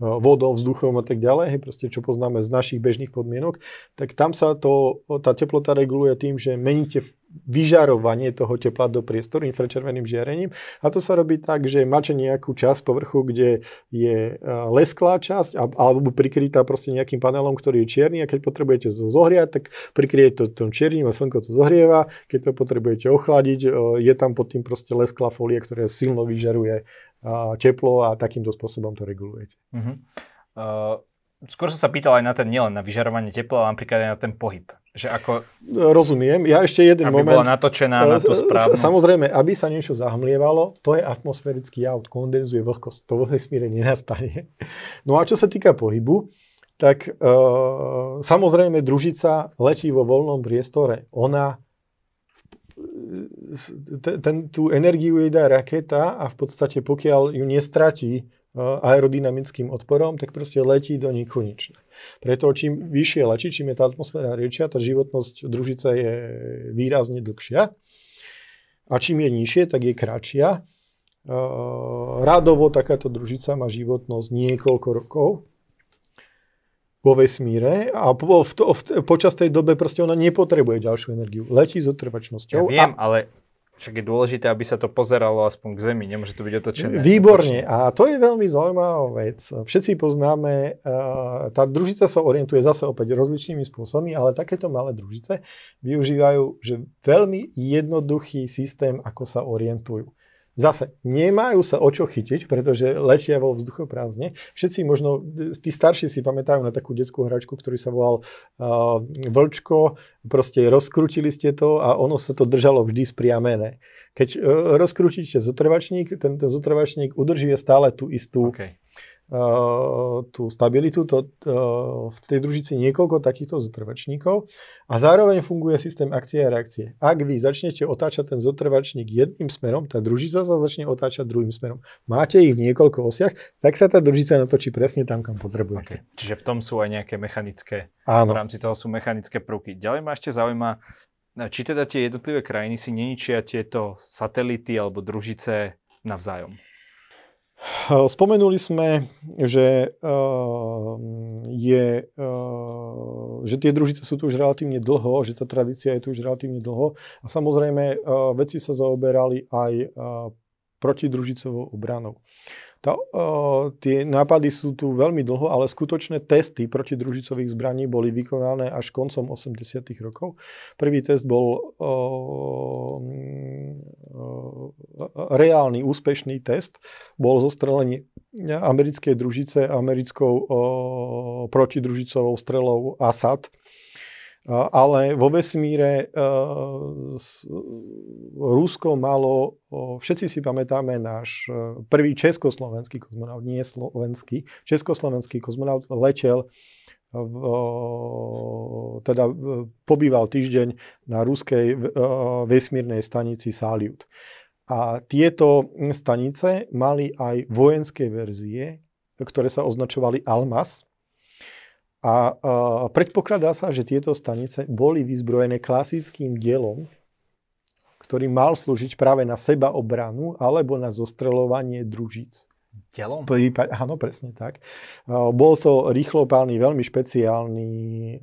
E, vodou, vzduchom a tak ďalej, hej, proste čo poznáme z našich bežných podmienok, tak tam sa to, tá teplota reguluje tým, že meníte vyžarovanie toho tepla do priestoru infračerveným žiarením a to sa robí tak, že máte nejakú časť povrchu, kde je e, lesklá časť alebo prikrytá proste nejakým panelom, ktorý je čierny a keď potrebujete zohriať, tak prikryjete to tom čiernym a slnko to zohrieva, keď to potrebujete ochladiť, e, je tam pod tým proste lesklá folia, ktorá silno vyžaruje teplo a takýmto spôsobom to regulujete. Uh-huh. Uh, skôr som sa pýtal aj na ten, nielen na vyžarovanie tepla, ale napríklad aj na ten pohyb. Že ako... Rozumiem. Ja ešte jeden aby moment. bola natočená na e, tú e, správnu. Samozrejme, aby sa niečo zahmlievalo, to je atmosférický jav, kondenzuje vlhkosť. To vo vesmíre nenastane. No a čo sa týka pohybu, tak e, samozrejme družica letí vo voľnom priestore. Ona ten, tú energiu jej dá raketa a v podstate pokiaľ ju nestratí e, aerodynamickým odporom, tak proste letí do nekonečna. Preto čím vyššie letí, čím je tá atmosféra riečia, tá životnosť družice je výrazne dlhšia. A čím je nižšie, tak je kratšia. E, Rádovo takáto družica má životnosť niekoľko rokov, vo vesmíre a po, v to, v, počas tej dobe proste ona nepotrebuje ďalšiu energiu. Letí s otrvačnosťou. Ja viem, a... ale však je dôležité, aby sa to pozeralo aspoň k Zemi, nemôže to byť otočené. Výborne. A to je veľmi zaujímavá vec. Všetci poznáme, eh, tá družica sa orientuje zase opäť rozličnými spôsobmi, ale takéto malé družice využívajú že veľmi jednoduchý systém, ako sa orientujú. Zase, nemajú sa o čo chytiť, pretože letia vo prázdne. Všetci možno, tí starší si pamätajú na takú detskú hračku, ktorý sa volal uh, vlčko, proste rozkrutili ste to a ono sa to držalo vždy spriamené. Keď uh, e, rozkrutíte zotrvačník, ten, ten zotrvačník udržuje stále tú istú okay tú stabilitu, to, e, v tej družici niekoľko takýchto zotrvačníkov a zároveň funguje systém akcie a reakcie. Ak vy začnete otáčať ten zotrvačník jedným smerom, tá družica sa začne otáčať druhým smerom. Máte ich v niekoľko osiach, tak sa tá družica natočí presne tam, kam potrebujete. Okay. Čiže v tom sú aj nejaké mechanické, Áno. v rámci toho sú mechanické prvky. Ďalej ma ešte zaujíma, či teda tie jednotlivé krajiny si neničia tieto satelity alebo družice navzájom. Spomenuli sme, že, eh, je, eh, že tie družice sú tu už relatívne dlho, že tá tradícia je tu už relatívne dlho a samozrejme eh, veci sa zaoberali aj protidružicovou obranou. Tá, o, tie nápady sú tu veľmi dlho, ale skutočné testy protidružicových zbraní boli vykonané až koncom 80. rokov. Prvý test bol o, mm, o, reálny, úspešný test. Bol zostrelený americkej družice americkou o, protidružicovou strelou Asad ale vo vesmíre e, Rusko malo, všetci si pamätáme náš e, prvý československý kozmonaut, nie slovenský, československý kozmonaut letel v, teda e, pobýval týždeň na ruskej vesmírnej stanici Salyut. A tieto stanice mali aj vojenské verzie, ktoré sa označovali Almas a uh, predpokladá sa, že tieto stanice boli vyzbrojené klasickým dielom, ktorý mal slúžiť práve na seba obranu alebo na zostreľovanie družíc. Dielom? áno, presne tak. Uh, bol to rýchlopálny, veľmi špeciálny uh,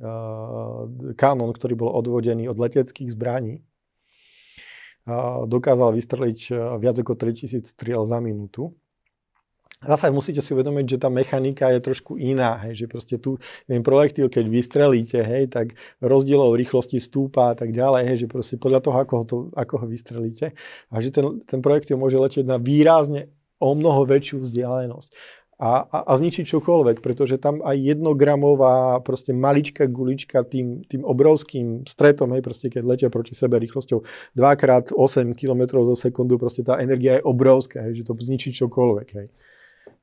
kanon, ktorý bol odvodený od leteckých zbraní. Uh, dokázal vystreliť viac ako 3000 striel za minútu. Zase musíte si uvedomiť, že tá mechanika je trošku iná, hej, že proste tu ten projektil, keď vystrelíte, hej, tak rozdielov rýchlosti stúpa a tak ďalej, hej, že proste podľa toho, ako ho, to, ako ho vystrelíte. A že ten, ten projektil môže letieť na výrazne o mnoho väčšiu vzdialenosť a, a, a zničiť čokoľvek, pretože tam aj jednogramová proste maličká gulička tým, tým obrovským stretom, hej, proste keď letia proti sebe rýchlosťou 2x8 km za sekundu, proste tá energia je obrovská, hej, že to zničí čokoľvek. Hej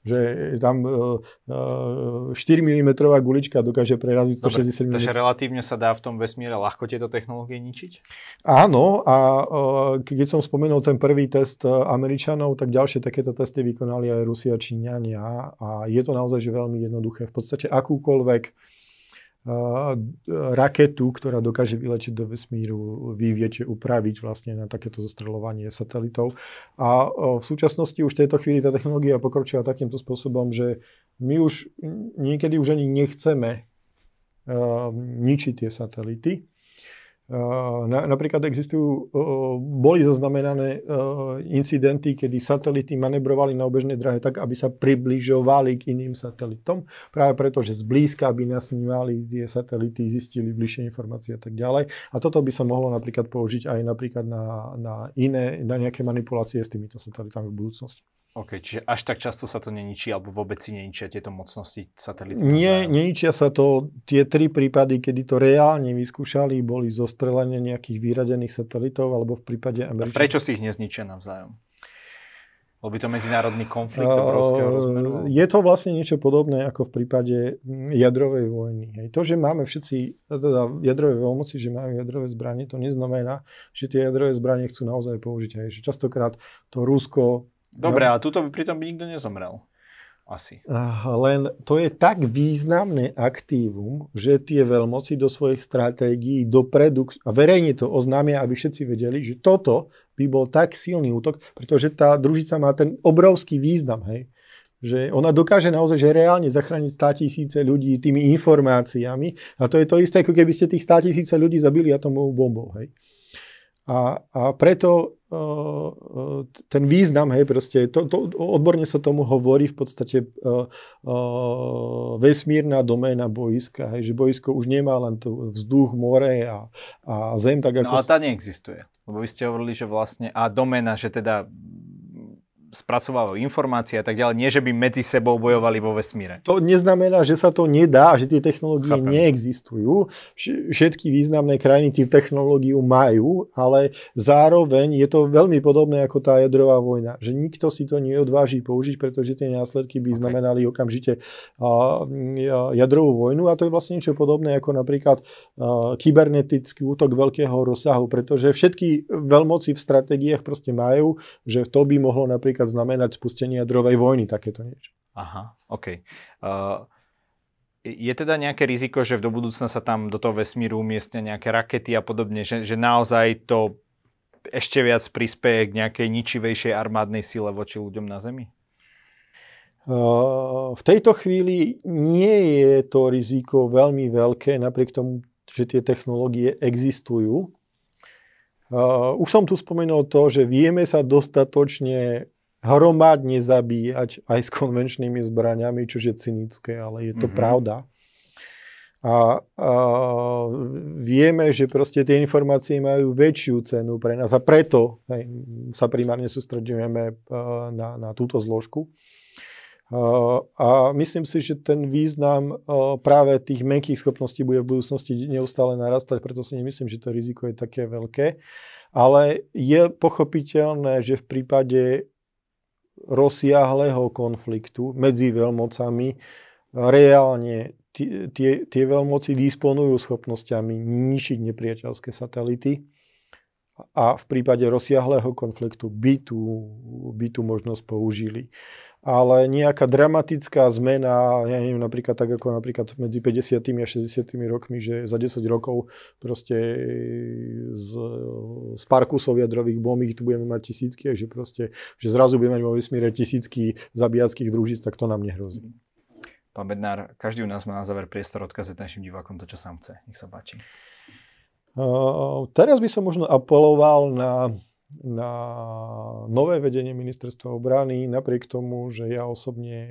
že tam uh, 4 mm gulička dokáže preraziť 160 mm. Takže relatívne sa dá v tom vesmíre ľahko tieto technológie ničiť? Áno a uh, keď som spomenul ten prvý test e, Američanov, tak ďalšie takéto testy vykonali aj Rusia, Číňania a je to naozaj že veľmi jednoduché. V podstate akúkoľvek raketu, ktorá dokáže vylečiť do vesmíru, vy viete upraviť vlastne na takéto zastrelovanie satelitov. A v súčasnosti už v tejto chvíli tá technológia pokročila takýmto spôsobom, že my už niekedy už ani nechceme ničiť tie satelity, na, napríklad existujú, boli zaznamenané incidenty, kedy satelity manebrovali na obežnej drahe tak, aby sa približovali k iným satelitom. Práve preto, že zblízka by nás snímali tie satelity, zistili bližšie informácie a tak ďalej. A toto by sa mohlo napríklad použiť aj napríklad na, na iné, na nejaké manipulácie s týmito satelitami v budúcnosti. OK, čiže až tak často sa to neničí, alebo vôbec si neničia tieto mocnosti satelitov? Nie, neničia sa to. Tie tri prípady, kedy to reálne vyskúšali, boli zostrelenie nejakých vyradených satelitov, alebo v prípade Američanov. Prečo si ich nezničia navzájom? by to medzinárodný konflikt obrovského rozmeru? Je to vlastne niečo podobné ako v prípade jadrovej vojny. Hej. To, že máme všetci teda jadrové veľmoci, že majú jadrové zbranie, to neznamená, že tie jadrové zbranie chcú naozaj použiť. Hej. Že častokrát to Rusko Dobre, no. a tuto by pritom by nikto nezomrel. Asi. Len to je tak významné aktívum, že tie veľmoci do svojich stratégií dopredu a verejne to oznámia, aby všetci vedeli, že toto by bol tak silný útok, pretože tá družica má ten obrovský význam, hej. Že ona dokáže naozaj že reálne zachrániť 100 tisíce ľudí tými informáciami a to je to isté, ako keby ste tých 100 tisíce ľudí zabili atomovou bombou, hej. A, a preto ten význam, hej, proste, to, to, odborne sa tomu hovorí v podstate uh, uh, vesmírna doména boiska, hej, že boisko už nemá len to vzduch, more a, a zem. Tak no, ako no a tá neexistuje, lebo vy ste hovorili, že vlastne, a doména, že teda spracovávajú informácie a tak ďalej, nie že by medzi sebou bojovali vo vesmíre. To neznamená, že sa to nedá, že tie technológie Chápem. neexistujú. Všetky významné krajiny tú technológiu majú, ale zároveň je to veľmi podobné ako tá jadrová vojna, že nikto si to neodváži použiť, pretože tie následky by okay. znamenali okamžite jadrovú vojnu a to je vlastne niečo podobné ako napríklad kybernetický útok veľkého rozsahu, pretože všetky veľmoci v stratégiách proste majú, že to by mohlo napríklad napríklad znamenať spustenie jadrovej vojny, takéto niečo. Aha, OK. Uh, je teda nejaké riziko, že do budúcna sa tam do toho vesmíru umiestnia nejaké rakety a podobne, že, že naozaj to ešte viac prispieje k nejakej ničivejšej armádnej sile voči ľuďom na Zemi? Uh, v tejto chvíli nie je to riziko veľmi veľké, napriek tomu, že tie technológie existujú. Uh, už som tu spomenul to, že vieme sa dostatočne hromadne zabíjať aj s konvenčnými zbraniami, čo je cynické, ale je to mm-hmm. pravda. A, a vieme, že proste tie informácie majú väčšiu cenu pre nás a preto hej, sa primárne sústredujeme e, na, na túto zložku. E, a myslím si, že ten význam e, práve tých menkých schopností bude v budúcnosti neustále narastať, preto si nemyslím, že to riziko je také veľké. Ale je pochopiteľné, že v prípade rozsiahlého konfliktu medzi veľmocami reálne tie, tie veľmoci disponujú schopnosťami ničiť nepriateľské satelity a v prípade rozsiahlého konfliktu by tú, by tú možnosť použili ale nejaká dramatická zmena, ja neviem, napríklad tak ako napríklad medzi 50. a 60. rokmi, že za 10 rokov proste e, z, e, z parkusov jadrových bomb ich tu budeme mať tisícky, že proste, že zrazu budeme mať vo vesmíre tisícky zabijackých družíc, tak to nám nehrozí. Pán Bednár, každý u nás má na záver priestor odkazať našim divákom to, čo sám chce. Nech sa páči. Uh, teraz by som možno apeloval na na nové vedenie ministerstva obrany, napriek tomu, že ja osobne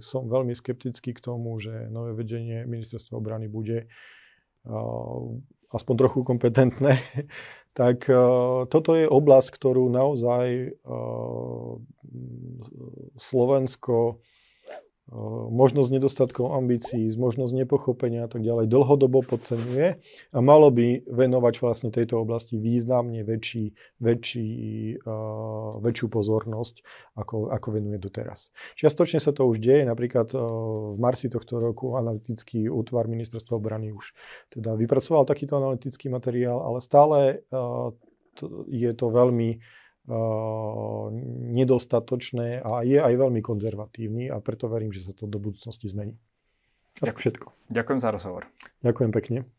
som veľmi skeptický k tomu, že nové vedenie ministerstva obrany bude aspoň trochu kompetentné, tak toto je oblasť, ktorú naozaj Slovensko možno s nedostatkom ambícií, možnosť nepochopenia a tak ďalej dlhodobo podceňuje a malo by venovať vlastne tejto oblasti významne väčší, väčší, uh, väčšiu pozornosť, ako, ako venuje doteraz. Čiastočne sa to už deje, napríklad uh, v marci tohto roku analytický útvar ministerstva obrany už teda vypracoval takýto analytický materiál, ale stále uh, t- je to veľmi uh, nedostatočné a je aj veľmi konzervatívny a preto verím, že sa to do budúcnosti zmení. A všetko. Ďakujem za rozhovor. Ďakujem pekne.